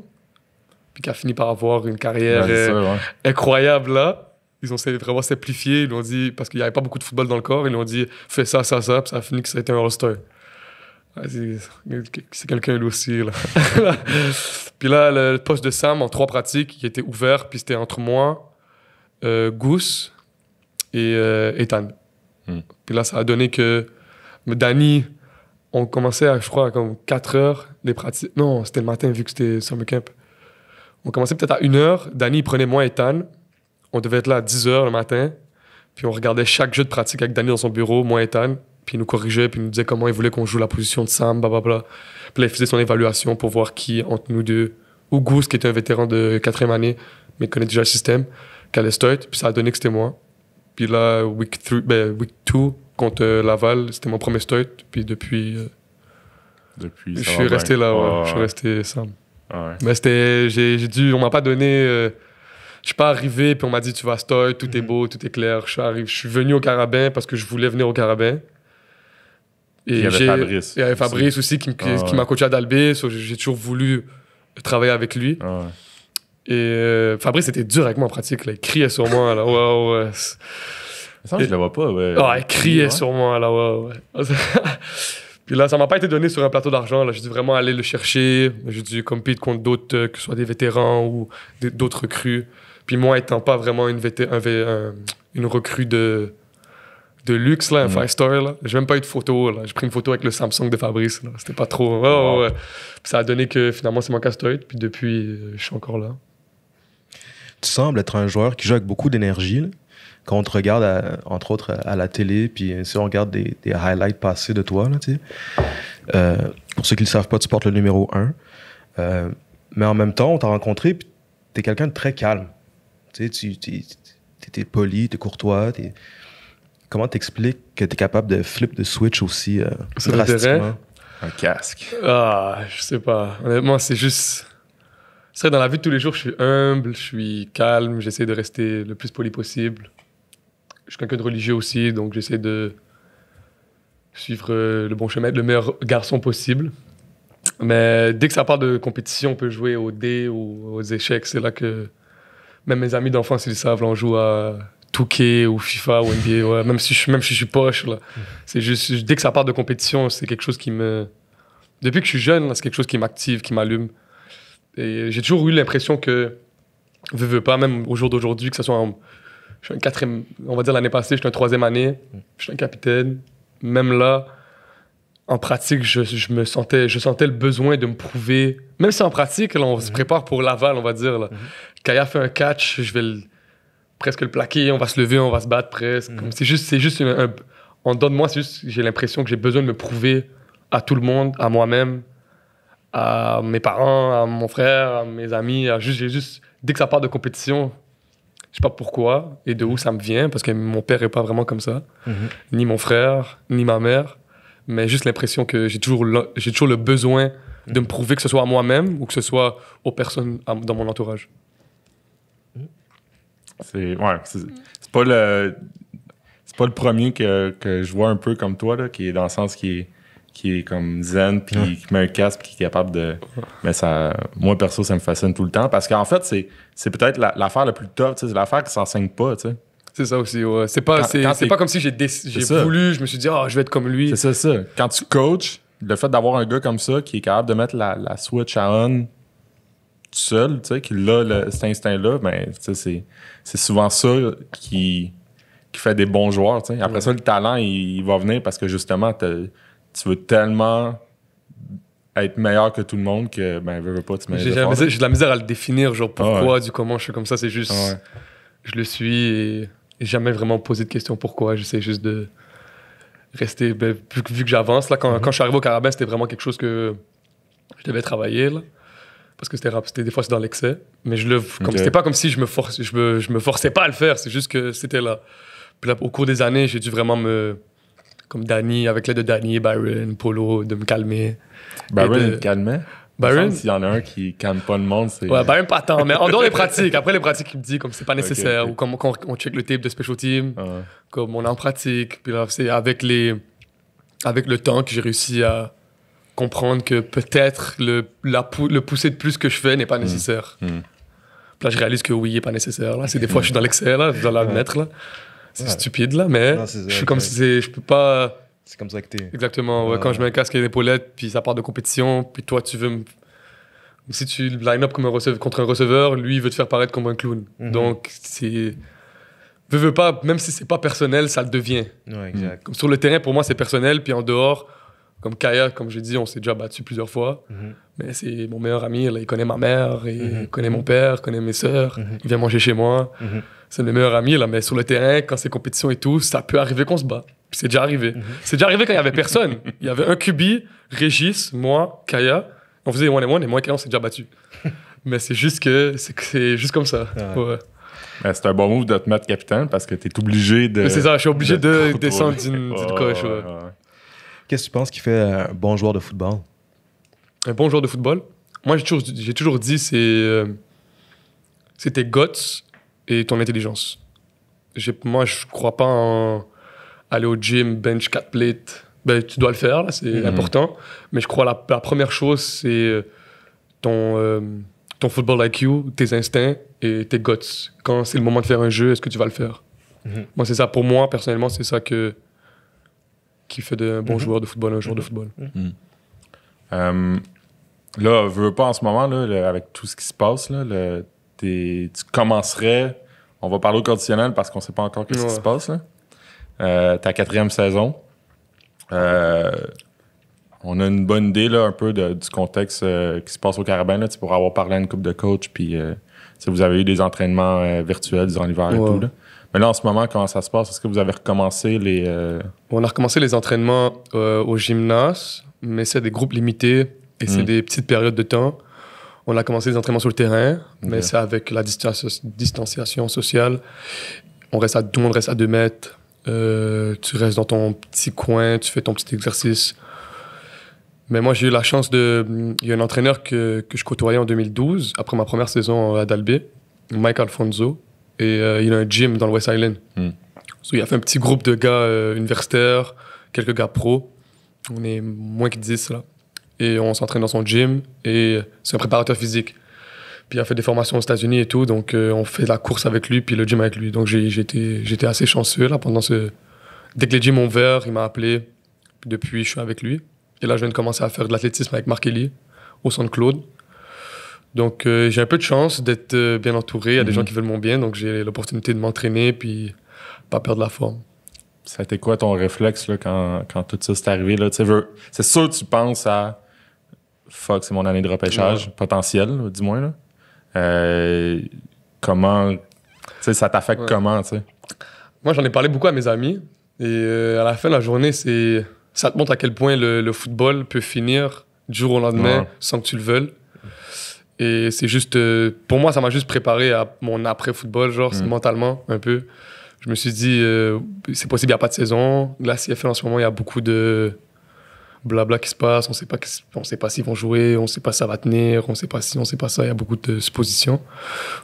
Puis qui a fini par avoir une carrière euh, incroyable là ils ont vraiment simplifié. Ils ont dit, parce qu'il n'y avait pas beaucoup de football dans le corps, ils ont dit fais ça, ça, ça, puis ça a fini que ça a été un roster. C'est quelqu'un lui aussi. Là. puis là, le poste de Sam en trois pratiques, il était ouvert, puis c'était entre moi, euh, Goose et euh, Ethan. Hmm. Puis là, ça a donné que Danny, on commençait à, je crois, à comme 4 heures des pratiques. Non, c'était le matin vu que c'était summer camp. On commençait peut-être à 1 heure. Danny prenait moi et Ethan. On devait être là à 10 h le matin, puis on regardait chaque jeu de pratique avec Danny dans son bureau, moi et Tan, puis il nous corrigeait, puis il nous disait comment il voulait qu'on joue la position de Sam, blablabla. Puis il faisait son évaluation pour voir qui, entre nous deux, ou Goose, qui était un vétéran de quatrième année, mais connaît déjà le système, qui allait start, puis ça a donné que c'était moi. Puis là, week 2, ben, contre euh, Laval, c'était mon premier start, puis depuis. Euh, depuis. Je suis resté là, Je suis resté Sam. Ah mais c'était. J'ai, dû. On m'a pas donné. Euh, je suis pas arrivé, puis on m'a dit, tu vas à Stoy, tout est mhm. beau, tout est clair. Je suis, arrivé, je suis venu au Carabin parce que je voulais venir au Carabin. Et il y avait Fabrice. Il y avait Fabrice aussi, qui, ah m'a coaché à Dalbé. J'ai toujours voulu travailler avec lui. Ah Et euh, Fabrice était dur avec moi en pratique. Il criait sur moi. Là. Ouais, ouais. Ça, je le vois pas. Ouais. Ah, il criait sur moi. Là. Puis là, ça m'a pas été donné sur un plateau d'argent. J'ai dû vraiment aller le chercher. J'ai dû compter contre d'autres, euh, que ce soit des vétérans ou d'autres recrues. Puis moi, étant pas vraiment une, VT, un une recrue de, de luxe, là, un mm. five star, j'ai même pas eu de photo. J'ai pris une photo avec le Samsung de Fabrice. C'était pas trop. Oh, ça a donné que finalement, c'est mon castoid. Puis depuis, euh, je suis encore là. Tu sembles être un joueur qui joue avec beaucoup d'énergie. quand on te regarde, entre autres, à la télé, puis euh, si on regarde des, highlights passés de toi, euh, pour ceux qui ne savent pas, tu portes le numéro 1. mais en même temps, on t'a rencontré, puis tu es quelqu'un de très calme. Tu étais poli, es courtois, comment t'expliques que tu es capable de flip de switch aussi euh, drastiquement? Un casque. Ah, je sais pas. Honnêtement, c'est juste. C'est dans la vie de tous les jours, je suis humble, je suis calme, j'essaie de rester le plus poli possible. Je suis quelqu'un de religieux aussi, donc j'essaie de suivre euh, le bon chemin, être le meilleur garçon possible. Mais dès que ça part de compétition, on peut jouer au dé ou aux échecs. C'est là que même mes amis d'enfance, ils savent, on joue à Touquet ou FIFA ou NBA, même, si je, même je suis poche. juste, dès que ça part de compétition, c'est quelque chose qui me. Depuis que je suis jeune, c'est quelque chose qui m'active, qui m'allume. Et j'ai toujours eu l'impression que, veux, veux pas, même au jour d'aujourd'hui, que ce soit en, je suis un quatrième, on va dire l'année passée, j'étais un troisième année, je suis un capitaine. Même là, en pratique, je, me sentais, je sentais le besoin de me prouver, même si en pratique, on se mhm. prépare pour l'aval, on va dire, là. Mhm. Kaya fait un catch, je vais presque le plaquer, on va se lever, on va se battre presque. Mm. C'est juste, c'est juste en moi, juste, j'ai l'impression que j'ai besoin de me prouver à tout le monde, à moi-même, à mes parents, à mon frère, à mes amis, juste, juste, dès que ça part de compétition, je sais pas pourquoi et de où ça me vient, parce que mon père est pas vraiment comme ça, mm-hmm. ni mon frère, ni ma mère, mais juste l'impression que j'ai toujours, j'ai toujours le besoin mm. de me prouver que ce soit à moi-même ou que ce soit aux personnes dans mon entourage. C'est ouais, pas le premier que, je vois un peu comme toi là, qui est dans le sens qui est qui est comme zen puis qui met un casque qui est capable de mais ça moi perso ça me fascine tout le temps parce qu'en fait c'est peut-être l'affaire la, plus tough, c'est l'affaire qui s'enseigne pas, C'est ça aussi, ouais. C'est pas, c'est, pas comme si j'ai, voulu, je me suis dit, oh, je vais être comme lui. C'est ça, Quand tu coaches, le fait d'avoir un gars comme ça qui est capable de mettre la, la switch à on seul, tu sais, qui a cet instinct-là, ben, c'est, c'est souvent ça qui, qui fait des bons joueurs. Tu sais. Après ça, le talent, il, va venir parce que justement, tu veux tellement être meilleur que tout le monde que, ben, veux, veux pas, tu J'ai de la, misère, à le définir, genre ah pourquoi, du comment je suis comme ça. C'est juste, ah je le suis et, jamais vraiment posé de question pourquoi. J'essaie juste de rester, ben, vu, que j'avance. Là, quand, mm-hmm. quand je suis arrivé au Carabin, c'était vraiment quelque chose que je devais travailler. Là parce que c'était rap, c'était des fois c'est dans l'excès, mais je le c'était pas comme si je me force je me, je me forçais pas à le faire, c'est juste que c'était là. Puis là au cours des années, j'ai dû vraiment me comme Danny avec l'aide de Danny, Byron, Polo de me calmer. Byron te calmait Byron s'il y en a un qui calme pas le monde, c'est Ouais, Byron pas tant, mais en dehors des pratiques, après les pratiques, il me dit comme c'est pas nécessaire ou comme on, check le tape de special team, ah comme on est en pratique, puis là c'est avec les avec le temps que j'ai réussi à comprendre que peut-être le, la, le pousser de plus que je fais n'est pas hmm. nécessaire. Hmm. là, je réalise que oui, il n'est pas nécessaire. Là. C'est des fois, je suis dans l'excès, je dois l'admettre. C'est stupide, là, mais je suis comme si je peux pas. C'est comme ça que t'es. Exactement, Quand je mets un casque et une épaulette, puis ça part de compétition, puis toi, tu veux me si tu line up contre un receveur, lui, il veut te faire paraître comme un clown. Mhm. Donc, c'est. Veux, pas, même si c'est pas personnel, ça le devient. sur le terrain, pour moi, c'est personnel, puis en dehors, comme Kaya, comme je dis, on s'est déjà battu plusieurs fois. Mhm. Mais c'est mon meilleur ami, il connaît ma mère, il mhm. connaît mon père, il connaît mes soeurs. Mhm. il vient manger chez moi. C'est mes meilleurs amis, là, mais sur le terrain, quand c'est compétition et tout, ça peut arriver qu'on se bat. C'est déjà arrivé. C'est déjà arrivé quand il n'y avait personne. Il y avait un cubi, Régis, moi, Kaya. On faisait one and one et moi Kaya, on s'est déjà battu. mais c'est juste que c'est juste comme ça. c'est un bon move de te mettre capitaine parce que tu es obligé de. C'est ça, je suis obligé de, descendre d'une coche. Qu'est-ce que tu penses qui fait un bon joueur de football? Un bon joueur de football? Moi, j'ai toujours, toujours dit, c'est, euh, c'était tes guts et ton intelligence. moi, je crois pas en aller au gym, bench 4 Ben, tu dois le faire, c'est mhm. important. Mais je crois la, la première chose, c'est euh, ton, euh, ton football IQ, tes instincts et tes guts. Quand c'est le moment de faire un jeu, est-ce que tu vas le faire? Mhm. Moi, c'est ça. Pour moi, personnellement, c'est ça que qui fait de bons joueur mhm. joueurs de football, un joueur de mhm. football. Mhm. Euh, là, veux pas en ce moment, avec tout ce qui se passe, tu commencerais, on va parler au conditionnel parce qu'on sait pas encore ce qui se passe, euh, ta quatrième saison. Euh, on a une bonne idée là, un peu du contexte qui se passe au Carabin là, pourras avoir parlé à une coupe de coach, puis si vous avez eu des entraînements virtuels durant l'hiver et tout. Mais en ce moment, comment ça se passe? Est-ce que vous avez recommencé les. Euh, On a recommencé les entraînements euh, au gymnase, mais c'est des groupes limités et c'est hmm. des petites périodes de temps. On a commencé les entraînements sur le terrain, mais c'est avec la distanciation sociale. On reste à, tout le monde reste à 2 mètres. Euh, tu restes dans ton petit coin, tu fais ton petit exercice. Mais moi, j'ai eu la chance de. Il y a un entraîneur que, que je côtoyais en 2012, après ma première saison à Dalby, Mike Alfonso, et euh, il a un gym dans le West Island. Hmm. il a fait un petit groupe de gars euh, universitaires, quelques gars pros. On est moins que 10 là. Et on s'entraîne dans son gym et c'est un préparateur physique. Puis il a fait des formations aux États-Unis et tout, donc euh, on fait la course avec lui, puis le gym avec lui. Donc j'étais assez chanceux là pendant ce. Dès que les gyms ont ouvert, il m'a appelé. depuis, je suis avec lui. Et là, je viens de commencer à faire de l'athlétisme avec Marc Elie au sainte claude donc euh, j'ai un peu de chance d'être euh, bien entouré. Il y a des mhm. gens qui veulent mon bien, donc j'ai l'opportunité de m'entraîner puis pas perdre la forme. Ça a été quoi ton réflexe quand, tout ça s'est arrivé? Là? Veux... C'est sûr que tu penses à Fuck, c'est mon année de repêchage potentiel, du moins. Là. Euh, comment. Ça t'affecte comment? Moi, j'en ai parlé beaucoup à mes amis. Et à la fin de la journée, c'est ça te montre à quel point le, football peut finir du jour au lendemain sans que tu le veuilles. Et c'est juste. Euh, pour moi, ça m'a juste préparé à mon après-football, genre, mm. mentalement, un peu. Je me suis dit, euh, c'est possible, il n'y a pas de saison. La CFL, en ce moment, il y a beaucoup de blabla qui se passe. On sait pas on sait pas s'ils vont jouer, on sait pas si ça va tenir, on sait pas si, on sait pas ça. Il y a beaucoup de suppositions.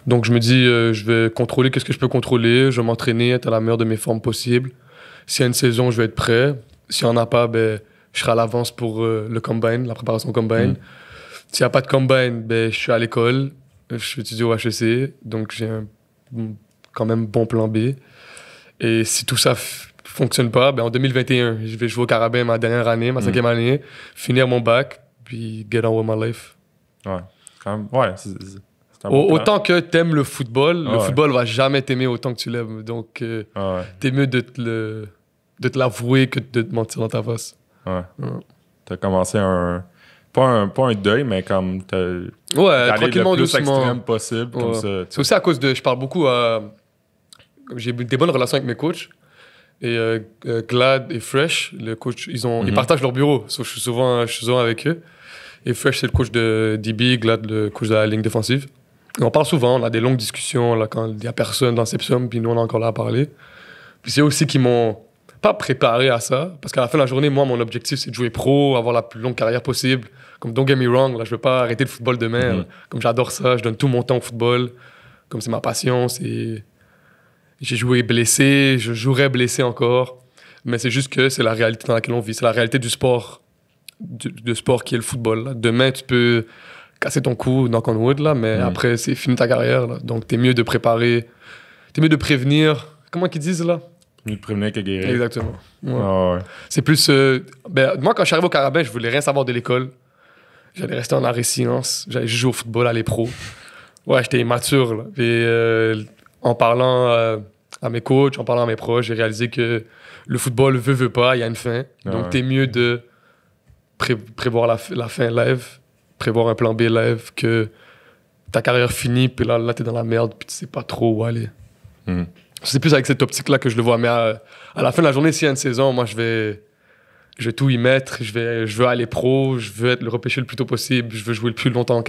Donc, je me dis, euh, je vais contrôler qu'est-ce que je peux contrôler. Je vais m'entraîner, être à la meilleure de mes formes possibles. S'il y a une saison, je vais être prêt. S'il on en a pas, ben, je serai à l'avance pour le combine, la préparation combine. Mm. S'il n'y a pas de combine, ben, je suis à l'école, je suis étudiant au HEC, donc j'ai quand même bon plan B. Et si tout ça fonctionne pas, ben en 2021, je vais jouer au Carabin ma dernière année, ma mm. cinquième année, finir mon bac, puis get on with my life. Ouais, Autant que tu aimes le football, le football va jamais t'aimer autant que tu l'aimes. Donc, euh, ah t'es mieux de te, de te l'avouer que de te mentir dans ta face. Ouais. ouais. T'as commencé un pas un, pas un deuil, mais comme ouais, tranquillement, le plus extrême possible. c'est aussi à cause de. Je parle beaucoup à. J'ai des bonnes relations avec mes coachs. Et euh, euh, Glad et Fresh, les coachs ils, ont, ils mhm. partagent leur bureau. je, suis souvent, je suis souvent avec eux. Et Fresh, c'est le coach de DB, Glad, le coach de la ligne défensive. on parle souvent, on a des longues discussions là, quand il n'y a personne dans Septium, puis nous, on est encore là à parler. Puis c'est aussi qui m'ont pas préparé à ça, parce qu'à la fin de la journée, moi, mon objectif, c'est de jouer pro, avoir la plus longue carrière possible, comme, don't get me wrong, là, je veux pas arrêter le football demain. Mm-hmm. Comme j'adore ça, je donne tout mon temps au football. Comme c'est ma passion, c'est. J'ai joué blessé, je jouerai blessé encore. Mais c'est juste que c'est la réalité dans laquelle on vit. C'est la réalité du sport, du, sport qui est le football. Demain, tu peux casser ton cou dans Conwood, là, mais mm-hmm. après, c'est fini ta carrière. Là. Donc, es mieux de préparer, es mieux de prévenir. Comment qu'ils disent là Mieux de prévenir que guérir. Exactement. Ah c'est plus. Euh, ben, moi, quand je suis arrivé au Carabin, je voulais rien savoir de l'école. J'allais rester en arrêt silence. J'allais jouer au football à pros Ouais, j'étais mature Et euh, en parlant euh, à mes coachs, en parlant à mes proches, j'ai réalisé que le football veut, veut pas, il y a une fin. Donc, t'es mieux de prévoir la, fin live, prévoir un plan B live que ta carrière finie, puis là, là t'es dans la merde, puis tu sais pas trop où aller. Hmm. C'est plus avec cette optique-là que je le vois. Mais à, à la fin de la journée, s'il y a une saison, moi, je vais je vais tout y mettre, je, vais, je veux aller pro, je veux être le repêché le plus tôt possible, je veux jouer le plus longtemps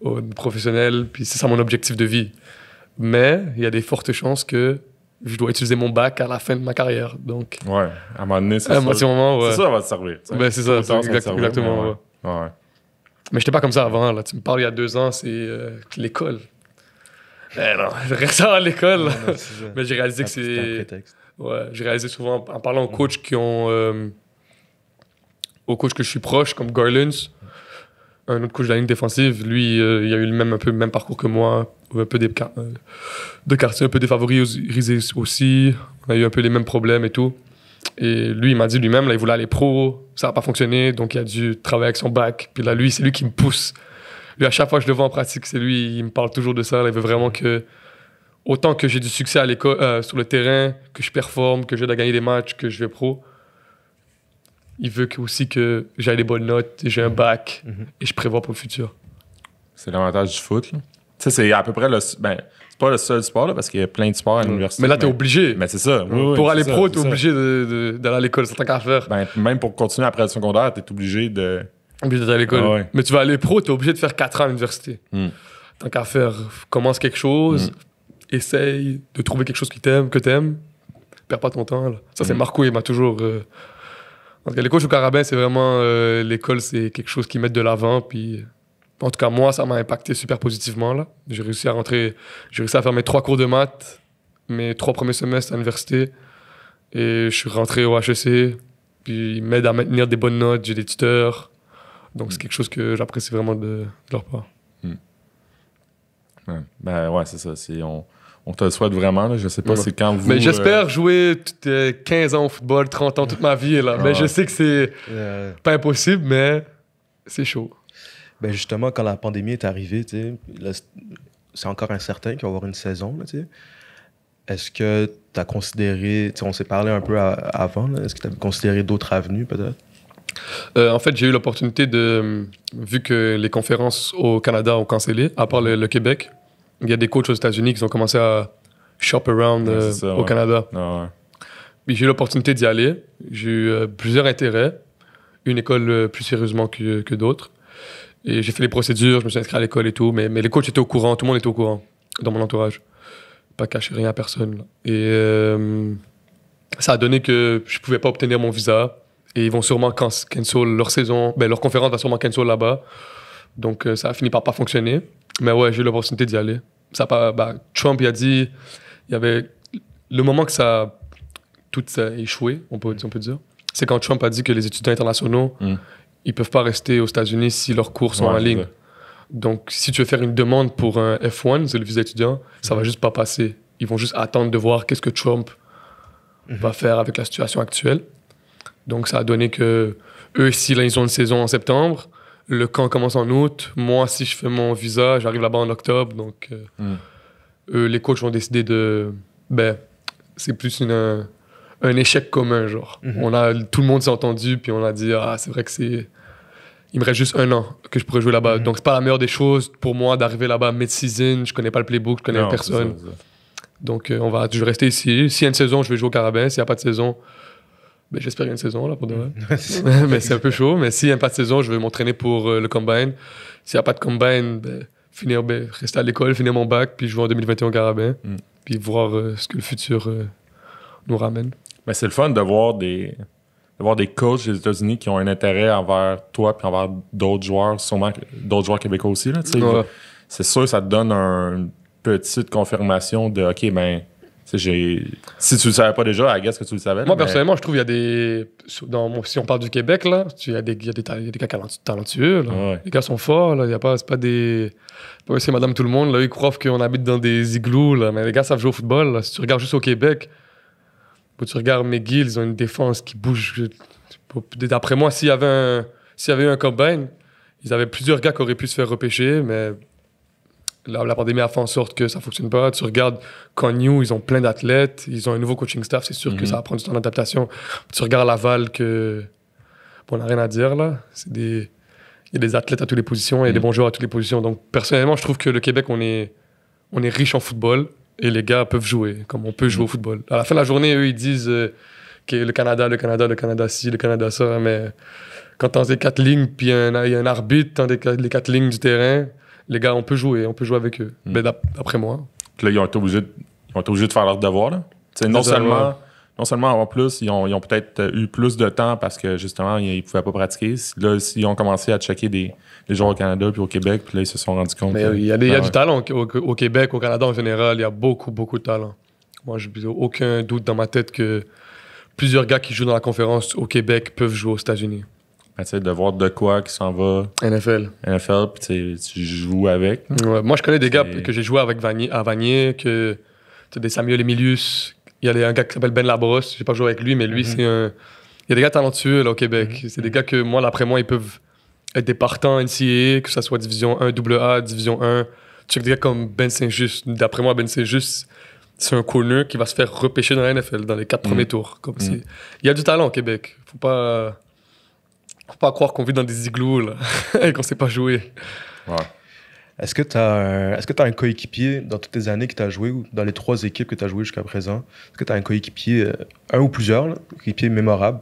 au professionnel, puis c'est ça mon objectif de vie. Mais il y a des fortes chances que je dois utiliser mon bac à la fin de ma carrière. Donc, ouais, à un moment donné, c'est ça. ça, va te servir. Ben, c'est ça, ça exactement. Ouais. Mais j'étais pas comme ça avant. Là. Tu me parles il y a deux ans, c'est euh, l'école. Eh non, je reste à l'école. mais j'ai réalisé que c'est. Ouais, j'ai réalisé souvent en parlant aux mm. coachs qui ont. Euh, au coach que je suis proche, comme Garlands, un autre coach de la ligne défensive. Lui, euh, il a eu le même, un peu, le même parcours que moi, un peu des, euh, de quartier un peu défavorisé aussi. On a eu un peu les mêmes problèmes et tout. Et lui, il m'a dit lui-même, là, il voulait aller pro, ça n'a pas fonctionné, donc il a dû travailler avec son bac. Puis là, lui, c'est lui qui me pousse. Lui, à chaque fois que je le vois en pratique, c'est lui, il me parle toujours de ça. il veut vraiment que, autant que j'ai du succès à l'école, euh, sur le terrain, que je performe, que j'aide à gagner des matchs, que je vais pro, il veut aussi que j'ai les bonnes notes, j'ai un bac mhm. et je prévois pour le futur. C'est l'avantage du foot. c'est à peu près le. Ben, c'est pas le seul sport, parce qu'il y a plein de sports à l'université. Mais là, t'es obligé. Mais c'est ça. pour aller pro, pro, t'es obligé d'aller à l'école, c'est tant qu'à faire. Ben, même pour continuer après le secondaire, t'es obligé de. Obligé d'aller à l'école. Ah mais tu vas aller pro, t'es obligé de faire 4 ans à l'université. Hmm. Tant qu'à faire, commence quelque chose, hmm. essaye de trouver quelque chose qui t'aime, que t'aimes. Perds pas ton temps. Ça, c'est hmm. Marco, il m'a toujours. Euh, L'école les coachs au Carabin, c'est vraiment. Euh, l'école, c'est quelque chose qui met de l'avant. Puis, euh, en tout cas, moi, ça m'a impacté super positivement. là. J'ai réussi à rentrer. J'ai réussi à faire mes trois cours de maths, mes trois premiers semestres à l'université. Et je suis rentré au HEC. Puis, ils m'aident à maintenir des bonnes notes. J'ai des tuteurs. Donc, c'est mm. quelque chose que j'apprécie vraiment de, leur part. Mm. Ben ouais, c'est ça. Si on on te le souhaite vraiment. Là. Je sais pas si c'est quand vous. Mais j'espère euh, jouer 15 euh, ans au football, 30 ans, toute ma vie. Là. Mais ah. je sais que c'est euh. pas impossible, mais c'est chaud. Ben justement, quand la pandémie est arrivée, c'est encore incertain qu'il va y avoir une saison. est-ce que tu as considéré, on s'est parlé un peu avant, est-ce que tu as considéré d'autres avenues peut-être? en fait, j'ai eu l'opportunité de, vu que les conférences au Canada ont cancellé, à part le Québec, il y a des coachs aux États-Unis qui ont commencé à shop around euh, au Canada. Ah, j'ai eu l'opportunité d'y aller. J'ai eu euh, plusieurs intérêts, une école euh, plus sérieusement que, que d'autres. Et j'ai fait les procédures, je me suis inscrit à l'école et tout. Mais, mais, les coachs étaient au courant, tout le monde était au courant dans mon entourage. Pas caché rien à personne. Et ça a donné que je pouvais pas obtenir mon visa. Et ils vont sûrement cancel leur saison. Ben, leur conférence va sûrement cancel là-bas. Donc, euh, ça a fini par pas fonctionner. Mais ouais, j'ai eu l'opportunité d'y aller. Ça pas, bah, Trump, a dit, il y avait le moment que ça, tout a échoué, on peut, on peut dire, c'est quand Trump a dit que les étudiants internationaux, hmm. ils peuvent pas rester aux États-Unis si leurs cours sont en ligne. Donc, si tu veux faire une demande pour un F1, c'est le visa étudiant, ça ne va juste pas passer. Ils vont juste attendre de voir qu'est-ce que Trump mhm. va faire avec la situation actuelle. Donc, ça a donné que eux, si ils ont une saison en septembre, le camp commence en août. Moi, si je fais mon visa, j'arrive là-bas en octobre. Donc, euh, hmm. les coachs ont décidé de. Ben, c'est plus une, un, échec commun, genre. Mhm. on a, tout le monde s'est entendu, puis on a dit Ah, c'est vrai que c'est. Il me reste juste un an que je pourrais jouer là-bas. Donc, mhm. Donc, c'est pas la meilleure des choses pour moi d'arriver là-bas mid-season. Je connais pas le playbook, je connais personne. Donc, euh, on va, je vais rester ici. S'il y a une saison, je vais jouer au Carabin. S'il n'y a pas de saison, ben, J'espère une saison, là, pour demain. mais c'est un peu chaud. Mais s'il n'y a pas de saison, je vais m'entraîner pour euh, le combine. S'il n'y a pas de combine, ben, finir, ben, rester à l'école, finir mon bac, puis jouer en 2021 au Carabin, mm. puis voir euh, ce que le futur euh, nous ramène. Mais ben, c'est le fun de voir des, d'avoir des coachs des États-Unis qui ont un intérêt envers toi, puis envers d'autres joueurs, sûrement d'autres joueurs québécois aussi. C'est sûr, ça te donne une petite confirmation de OK, ben si tu le savais pas déjà, à ce que tu le savais. Moi, personnellement, je trouve qu'il y a des. Dans, si on parle du Québec, là, il y, a des, des, gars talentueux. Ah les gars sont forts. Là. Il y a pas, c'est pas des. c'est madame tout le monde. Là. Ils croient qu'on habite dans des igloos. Mais les gars savent jouer au football. Là. Si tu regardes juste au Québec, si tu regardes McGill, ils ont une défense qui bouge. D'après moi, s'il y avait un, s'il y avait eu un combine, ils avaient plusieurs gars qui auraient pu se faire repêcher, mais la, pandémie a fait en sorte que ça fonctionne pas. Tu regardes Cognou, ils ont plein d'athlètes, ils ont un nouveau coaching staff, c'est sûr que mhm. ça va prendre du temps d'adaptation. Tu regardes Laval, que. Bon, on n'a rien à dire, là. C'est des. Il y a des athlètes à toutes les positions et y a des mhm. bons joueurs à toutes les positions. Donc, personnellement, je trouve que le Québec, on est, on est riche en football et les gars peuvent jouer, comme on peut jouer au mhm. football. À la fin de la journée, eux, ils disent euh, que le Canada, le Canada, le Canada ci, le Canada ça, mais quand as des quatre lignes, puis il y, a un arbitre dans les quatre lignes du terrain, les gars, on peut jouer, on peut jouer avec eux. Mais hmm. ben, d'après moi. Là, ils ont été obligés de, faire leur devoir. Non, seulement, non seulement avoir plus, ils ont, peut-être euh, eu plus de temps parce que justement, ils ne pouvaient pas pratiquer. Là, ils ont commencé à checker des, les joueurs au Canada puis au Québec, puis là, ils se sont rendus compte. Mais il y a, ah du talent au, au, Québec, au Canada en général. Il y a beaucoup, beaucoup de talent. Moi, je n'ai aucun doute dans ma tête que plusieurs gars qui jouent dans la conférence au Québec peuvent jouer aux États-Unis. Ben, de voir de quoi qui s'en va. NFL. NFL, puis tu joues avec. moi, je connais des gars que j'ai joué avec Vanier, à Vanier, que des Samuel Emilius. Il y a un gars qui s'appelle Ben Labrosse. J'ai pas joué avec lui, mais lui, mhm. c'est un. Il y a des gars talentueux là, au Québec. Mhm. C'est des gars que, moi, d'après moi, ils peuvent être des partants que ce soit Division 1, AA, Division 1. Tu sais, des gars comme Ben Saint-Just. D'après moi, Ben Saint-Just, c'est un corner qui va se faire repêcher dans la NFL, dans les quatre mhm. premiers tours. Comme Il y a du talent au Québec. Faut pas faut pas croire qu'on vit dans des igloos et qu'on sait pas jouer. Est-ce que tu as, un... un coéquipier dans toutes les années que tu as joué, ou dans les trois équipes que tu as joué jusqu'à présent Est-ce que tu as un coéquipier, euh, un ou plusieurs, un coéquipier mémorable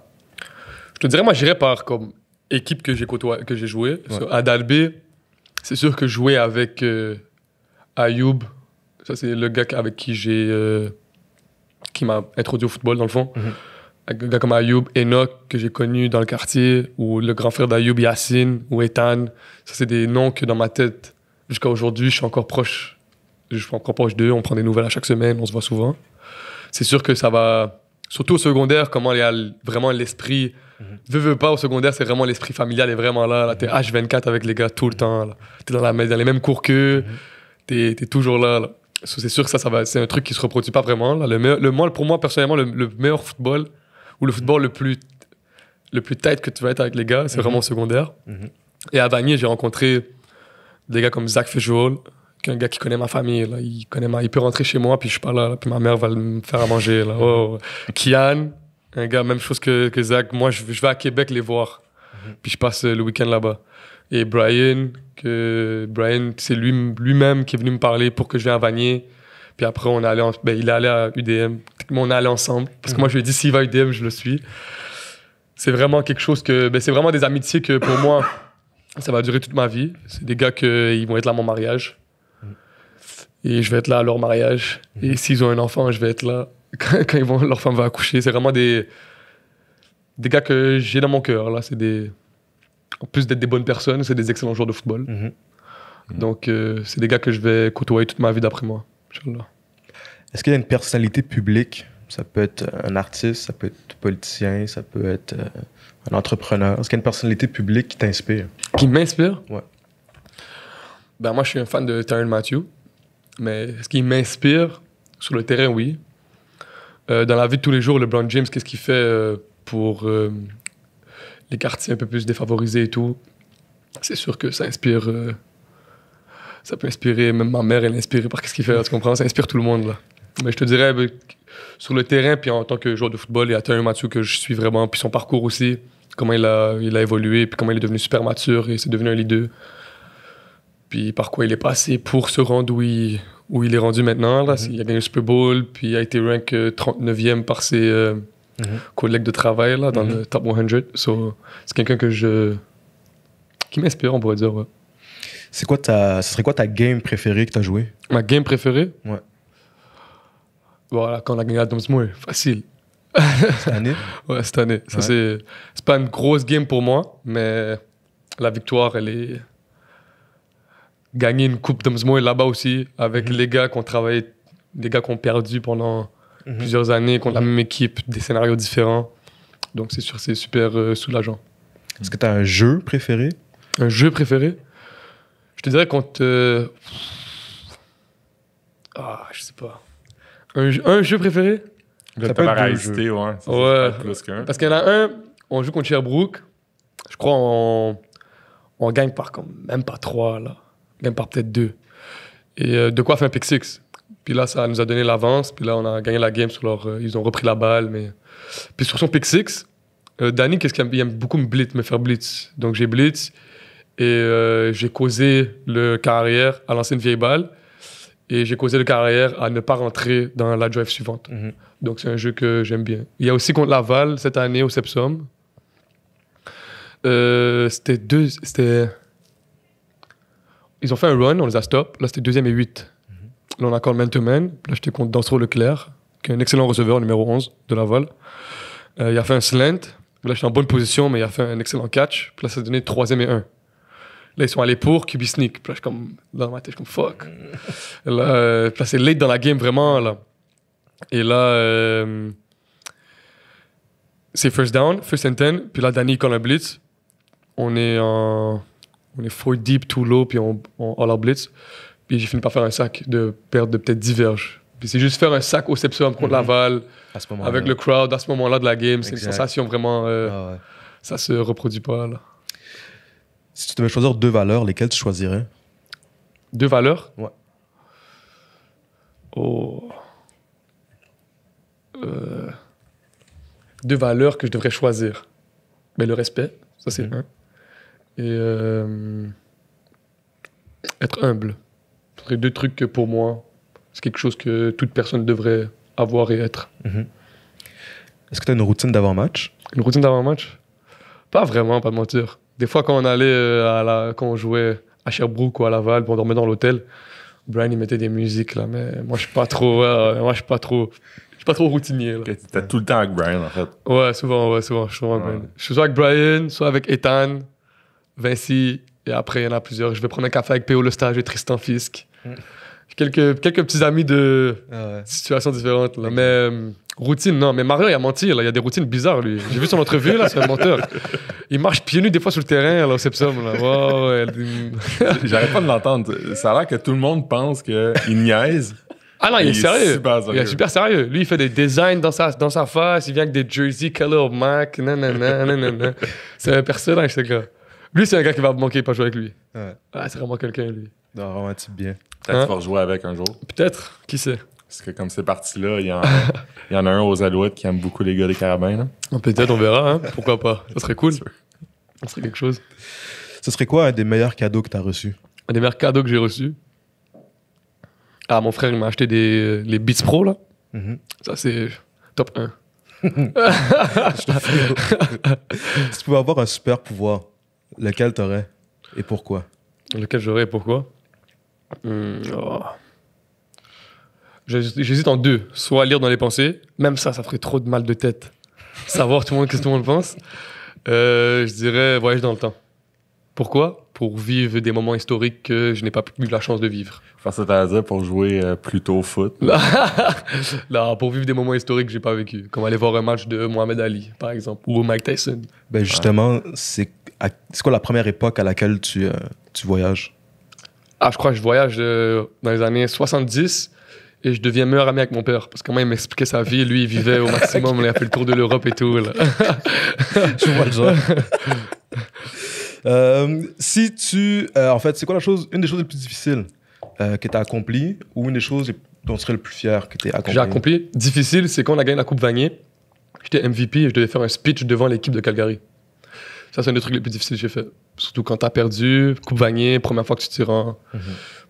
Je te dirais, moi, j'irais par comme équipe que j'ai côtoyé, que j'ai joué. Ouais. c'est sûr que jouer avec euh, Ayub, ça c'est le gars avec qui j'ai, euh, qui m'a introduit au football dans le fond. Mm-hmm. Un gars comme Ayoub, Enoch, que j'ai connu dans le quartier, ou le grand frère d'Ayoub, Yassine, ou Ethan. Ça, c'est des noms que dans ma tête, jusqu'à aujourd'hui, je suis encore proche. Je suis encore proche d'eux. On prend des nouvelles à chaque semaine, on se voit souvent. C'est sûr que ça va. Surtout au secondaire, comment il y a vraiment l'esprit. Mhm. Veux, veux pas, au secondaire, c'est vraiment l'esprit familial est vraiment là. t'es H24 avec les gars tout le temps. T'es dans, la, dans les mêmes cours qu'eux. Mm T'es toujours là. C'est sûr que ça, ça va, c'est un truc qui se reproduit pas vraiment. Le, meilleur, pour moi, personnellement, le, le meilleur football, ou le football le plus le plus tight que tu vas être avec les gars, c'est mhm. vraiment secondaire. Mhm. Et à Vanier, j'ai rencontré des gars comme Zach féjol qui est un gars qui connaît ma famille. Là. Il, connaît ma... il peut rentrer chez moi, puis je parle, là, là, puis ma mère va me faire à manger. Là. Mhm. Oh. Kian, un gars, même chose que, que Zach. Moi, je, je, vais à Québec les voir, puis je passe le week-end là-bas. Et Brian, que Brian, c'est lui-même qui est venu me parler pour que je vienne à Vanier. Puis après, on allait allé ben, il à UDM. On allait ensemble. Parce que moi, je lui ai dit, s'il va à UDM, je le suis. C'est vraiment quelque chose que. Ben, c'est vraiment des amitiés que pour moi, ça va durer toute ma vie. C'est des gars qui vont être là à mon mariage. Et je vais être là à leur mariage. Et s'ils ont un enfant, je vais être là quand, ils vont, leur femme va accoucher. C'est vraiment des, des gars que j'ai dans mon cœur. Là, c'est en plus d'être des bonnes personnes, c'est des excellents joueurs de football. Mhm. Donc, euh, c'est des gars que je vais côtoyer toute ma vie d'après moi. Est-ce qu'il y a une personnalité publique Ça peut être euh, un artiste, ça peut être un politicien, ça peut être euh, un entrepreneur. Est-ce qu'il y a une personnalité publique qui t'inspire Qui m'inspire Ouais. Ben, moi, je suis un fan de Tyrone Matthew. Mais ce qui m'inspire sur le terrain, oui. Euh, dans la vie de tous les jours, le LeBron James, qu'est-ce qu'il fait pour les quartiers un peu plus défavorisés et tout C'est sûr que ça inspire ça peut inspirer, même ma mère, elle est inspirée par ce qu'il fait, tu comprends? Ça inspire tout le monde, Mais je te dirais, ben, sur le terrain, puis en tant que joueur de football, il y a Thierry Mathieu que je suis vraiment, puis son parcours aussi, comment il a, il a évolué, puis comment il est devenu super mature, et c'est devenu un leader. Puis par quoi il est passé pour se rendre où il, où il est rendu maintenant. Là. Mm-hmm. Il a gagné le Super Bowl, puis il a été rank 39e euh, par ses euh, mm-hmm. collègues de travail là, dans mm-hmm. le top 100. c'est quelqu'un que je... qui m'inspire, on pourrait dire. C'est quoi ta, ce serait quoi ta game préférée que tu as joué Ma game préférée Ouais. Voilà, quand on a gagné la Domsmoué, facile. Cette année Ouais, cette année. Ça, n'est c'est, pas une grosse game pour moi, mais la victoire, elle est. Gagner une Coupe Domsmoué là-bas aussi, avec mhm. les gars qui ont les gars qu'on perdu pendant mhm. plusieurs années, contre la mhm. même équipe, des scénarios différents. Donc, c'est sûr, c'est super euh, soulageant. Est-ce que tu as un jeu préféré Un jeu préféré je te dirais qu'on te. Ah, je sais pas. Un, jeu préféré T'as pas ouais. Parce qu'il y en a un, on joue contre Sherbrooke. Je crois qu'on... on gagne par comme, même pas trois, là. On gagne par peut-être deux. Et euh, de quoi faire un pick six. Puis là, ça nous a donné l'avance. Puis là, on a gagné la game sur leur. Euh, ils ont repris la balle. mais Puis sur son pick six, euh, Danny, qu'est-ce qu'il aime, il aime beaucoup me blitz, me faire blitz. Donc j'ai blitz. Et euh, j'ai causé le carrière à lancer une vieille balle. Et j'ai causé le carrière à ne pas rentrer dans la drive suivante. Mhm. Donc, c'est un jeu que j'aime bien. Il y a aussi contre Laval cette année au Sepsum. Euh, c'était deux. C'était. Ils ont fait un run, on les a stop. Là, c'était deuxième et huit. Mhm. Là, on a quand man-to-man. Là, j'étais contre Dansereau Leclerc, qui est un excellent receveur, numéro 11 de Laval. Euh, il a fait un slant. Là, j'étais en bonne position, mais il a fait un excellent catch. là, ça a donné troisième et un. Là, ils sont allés pour QB Sneak. là, je suis comme, dans ma tête, je suis comme, fuck. là, euh, c'est late dans la game, vraiment, là. Et là, euh, c'est first down, first and ten. Puis là, Danny colle un blitz. On est en. On est four deep, tout low, puis on, on all blitz. Puis j'ai fini par faire un sac de perte de peut-être 10 verges. Puis c'est juste faire un sac au septum contre mhm. Laval, avec le crowd à ce moment-là de la game. C'est une sensation vraiment. Euh, ah ça se reproduit pas, là. Si tu devais choisir deux valeurs, lesquelles tu choisirais Deux valeurs Ouais. Oh. Euh, deux valeurs que je devrais choisir. Mais ben, le respect, ça c'est Et euh, être humble. Ce serait deux trucs que pour moi, c'est quelque chose que toute personne devrait avoir et être. Mm-hmm. Est-ce que tu as une routine d'avant-match Une routine d'avant-match Pas vraiment, pas de mentir. Des fois, quand on allait euh, à quand jouait à Sherbrooke ou à Laval, pour on dormait dans l'hôtel, Brian, il mettait des musiques, là, mais moi, je suis pas trop, euh, moi, je suis pas trop, je pas trop routinier, Tu tout le temps avec Brian, en fait. Ouais, souvent, ouais, souvent, je suis, soit avec Brian, soit avec Ethan, Vinci, et après, il y en a plusieurs. Je vais prendre un café avec P.O. Le Stage et Tristan Fisk. Mm. Quelques, quelques petits amis de ah situations différentes, euh, Routine, non. Mais Mario, il a menti. Là. Il a des routines bizarres, lui. J'ai vu son entrevue, là, c'est un menteur. Il marche pieds nus des fois sur le terrain, là, au Sepsum. Là. J'arrête pas de l'entendre. Ça a l'air que tout le monde pense qu'il niaise. Ah non, il, est, sérieux. Il est super sérieux. Lui, il fait des designs dans sa, dans sa face. Il vient avec des jerseys Color Mac. Nanana, nanana. c'est un personnage, ce gars. Lui, c'est un gars qui va me manquer, pas jouer avec lui. Ah, c'est vraiment quelqu'un, lui. Non, vraiment un type bien. Peut-être hein? tu vas rejouer avec un jour. Peut-être. Qui sait? Parce que comme c'est parti là, il y, en, y, en, a un aux Alouettes qui aime beaucoup les gars des carabins. Peut-être, on verra. Hein? Pourquoi pas? Ça serait cool. Ça serait quelque chose. Ce serait quoi un des meilleurs cadeaux que tu as reçu? Un des meilleurs cadeaux que j'ai reçu? Ah, mon frère, il m'a acheté des, les Beats Pro, là. Mm-hmm. Ça, c'est top 1. si tu pouvais avoir un super pouvoir, lequel t'aurais et pourquoi? Lequel j'aurais et pourquoi? Hmm, oh. J'hésite en deux. Soit lire dans les pensées, même ça, ça ferait trop de mal de tête. Savoir tout le monde, qu'est-ce que tout le monde pense. Euh, je dirais voyage dans le temps. Pourquoi Pour vivre des moments historiques que je n'ai pas eu la chance de vivre. Enfin, ça à pour jouer euh, plutôt au foot. non, pour vivre des moments historiques que j'ai pas vécu. Comme aller voir un match de Mohamed Ali, par exemple, ou Mike Tyson. Ben justement, c'est quoi la première époque à laquelle tu, euh, tu voyages Ah, je crois que je voyage dans les années 70 et je deviens meilleur ami avec mon père, parce que moi, il m'expliquait sa vie, lui, il vivait au maximum, il a fait le tour de l'Europe et tout. je vois le euh, si tu. Euh, en fait, c'est quoi la chose, une des choses les plus difficiles euh, que tu as accomplies ou une des choses dont tu serais le plus fier que tu accompli J'ai accompli. Difficile, c'est quand on a gagné la Coupe Vanier. J'étais MVP et je devais faire un speech devant l'équipe de Calgary. Ça, c'est un des trucs les plus difficiles que j'ai fait. Surtout quand tu as perdu, Coupe Vanier, première fois que tu t'y rends. Mhm.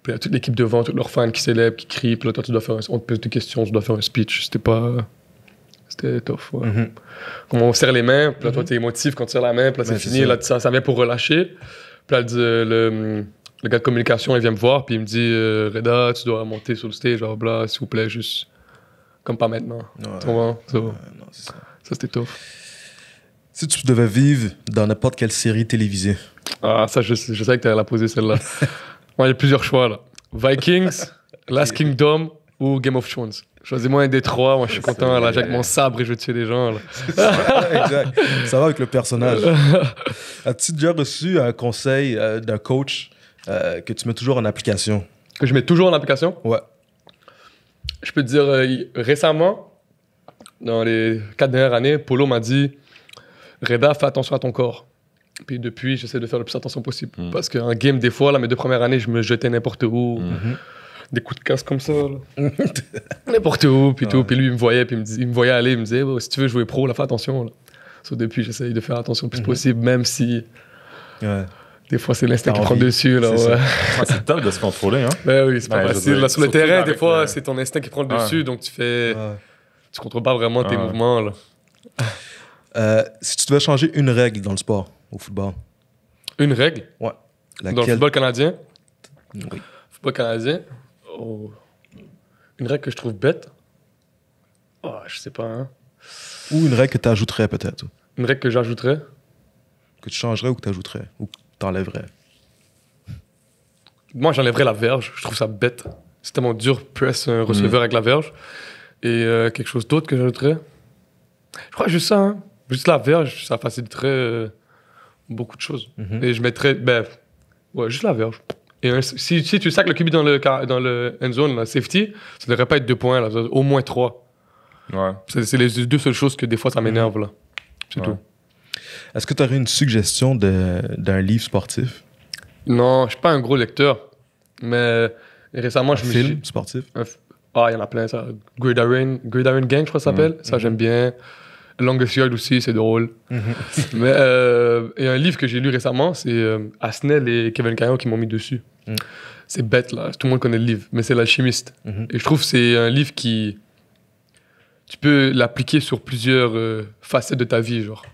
Puis toute l'équipe devant, tous leurs fans qui célèbrent, qui crient. Puis là, toi, tu dois faire un... on te pose des questions, tu dois faire un speech. C'était pas. C'était tough. Mhm. on serre les mains, puis là, toi, mhm. t'es émotif quand tu serres la main, puis là, c'est ben, fini. Là, ça, ça vient pour relâcher. Puis là, euh, le, gars de communication, il vient me voir, puis il me dit euh, Reda, tu dois monter sur le stage, s'il vous plaît, juste comme pas maintenant. tu vois Ça, c'était tough. Si tu devais vivre dans n'importe quelle série télévisée. Ah, ça, je, sais que t'allais la poser, celle-là. il y a plusieurs choix là. Vikings, Last Kingdom ou Game of Thrones. Choisis-moi un des trois, moi je suis content, là j'ai mon sabre et je tuer les gens. Ça, va avec le personnage. As-tu déjà reçu un conseil euh, d'un coach euh, que tu mets toujours en application Que je mets toujours en application Ouais. Je peux te dire, euh, récemment, dans les quatre dernières années, Polo m'a dit Reda, fais attention à ton corps. Puis depuis, j'essaie de faire le plus attention possible. Hmm. Parce qu'un game, des fois, là, mes deux premières années, je me jetais n'importe où. Hmm. Des coups de casse comme ça. n'importe où, puis tout. Puis lui, il me voyait, puis il me, voyait aller. Il me disait, oh, si tu veux jouer pro, la fais attention. Là. depuis, j'essaie de faire attention le plus hmm. possible, même si. Des fois, c'est l'instinct qui prend dessus. Là, c'est, ouais. c'est de se contrôler. Hein? Ben oui, c'est pas facile. Là, sur le terrain, des fois, c'est ton instinct qui prend le dessus. Donc, tu fais. Tu contrôles pas vraiment tes mouvements. Là. Euh, si tu devais changer une règle dans le sport, au football. Une règle? Ouais. Dans le football canadien? Oui. Football canadien? Oh. Une règle que je trouve bête? Oh, je sais pas. Hein. Ou une règle que tu ajouterais peut-être? Une règle que j'ajouterais? Que tu changerais ou que tu ajouterais? Ou que tu enlèverais? Moi, j'enlèverais la verge. Je trouve ça bête. C'est tellement dur, press un receveur mm. avec la verge. Et euh, quelque chose d'autre que j'ajouterais? Je crois juste ça, hein. Juste la verge, ça faciliterait. Euh, beaucoup de choses. Mhm. Et je mettrais, ben, ouais, juste la verge. Et si, si, tu sacs le QB dans le, dans le end zone, la safety, ça devrait pas être deux points, là, au moins trois. Ouais. C'est, les deux seules choses que des fois ça mhm. m'énerve, là. C'est tout. Est-ce que tu aurais une suggestion d'un livre sportif? Non, je suis pas un gros lecteur. Mais récemment, je me suis. sportif? Ah, il y en a plein, ça. Gridiron, Iron Gang, je crois que ça mhm. s'appelle. Ça, j'aime bien. Langue Yard aussi, c'est drôle. Mhm. Euh, et un livre que j'ai lu récemment, c'est euh, Asnel et Kevin Caillon qui m'ont mis dessus. Mm. C'est bête, là. Tout le monde connaît le livre, mais c'est L'Alchimiste. Mhm. Et je trouve que c'est un livre qui. Tu peux l'appliquer sur plusieurs euh, facettes de ta vie, genre.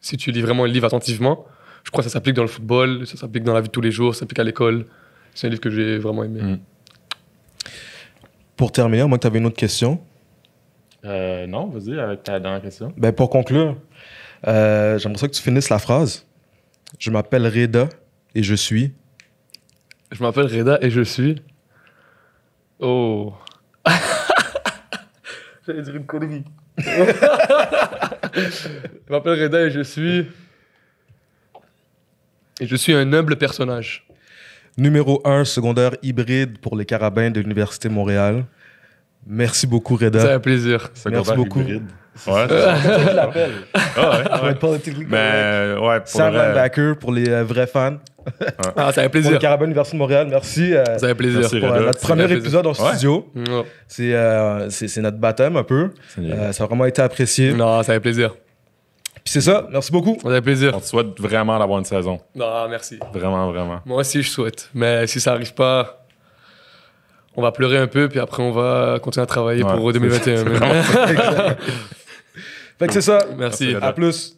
Si tu lis vraiment le livre attentivement, je crois que ça s'applique dans le football, ça s'applique dans la vie de tous les jours, ça s'applique à l'école. C'est un livre que j'ai vraiment aimé. Mm. Pour terminer, moi, tu avais une autre question. Euh, non, vas-y avec ta dernière question. Ben, pour conclure, euh, j'aimerais que tu finisses la phrase. Je m'appelle Reda et je suis. Je m'appelle Reda et je suis. Oh. J'allais dire une connerie. je m'appelle Reda et je suis. Et je suis un humble personnage. Numéro 1, secondaire hybride pour les carabins de l'Université Montréal. Merci beaucoup, Reda. C'est un plaisir. Merci beaucoup. Hybride. Ouais, c'est un Ah ouais, ouais. Mais ouais, pour Sam vrai... Backer pour les euh, vrais fans. Ah, c'est un plaisir. Pour le Carabin Université de Montréal, merci. c'est euh, un plaisir. pour, euh, notre premier épisode en studio. C'est notre baptême un peu. ça a vraiment été apprécié. Non, c'est un plaisir. Puis c'est ça, merci beaucoup. C'est un plaisir. On te souhaite vraiment la bonne saison. Non, ah, merci. Vraiment, vraiment. Moi aussi, je souhaite. Mais si ça n'arrive pas, on va pleurer un peu, puis après, on va continuer à travailler pour 2021. fait que c'est ça. Merci. À plus.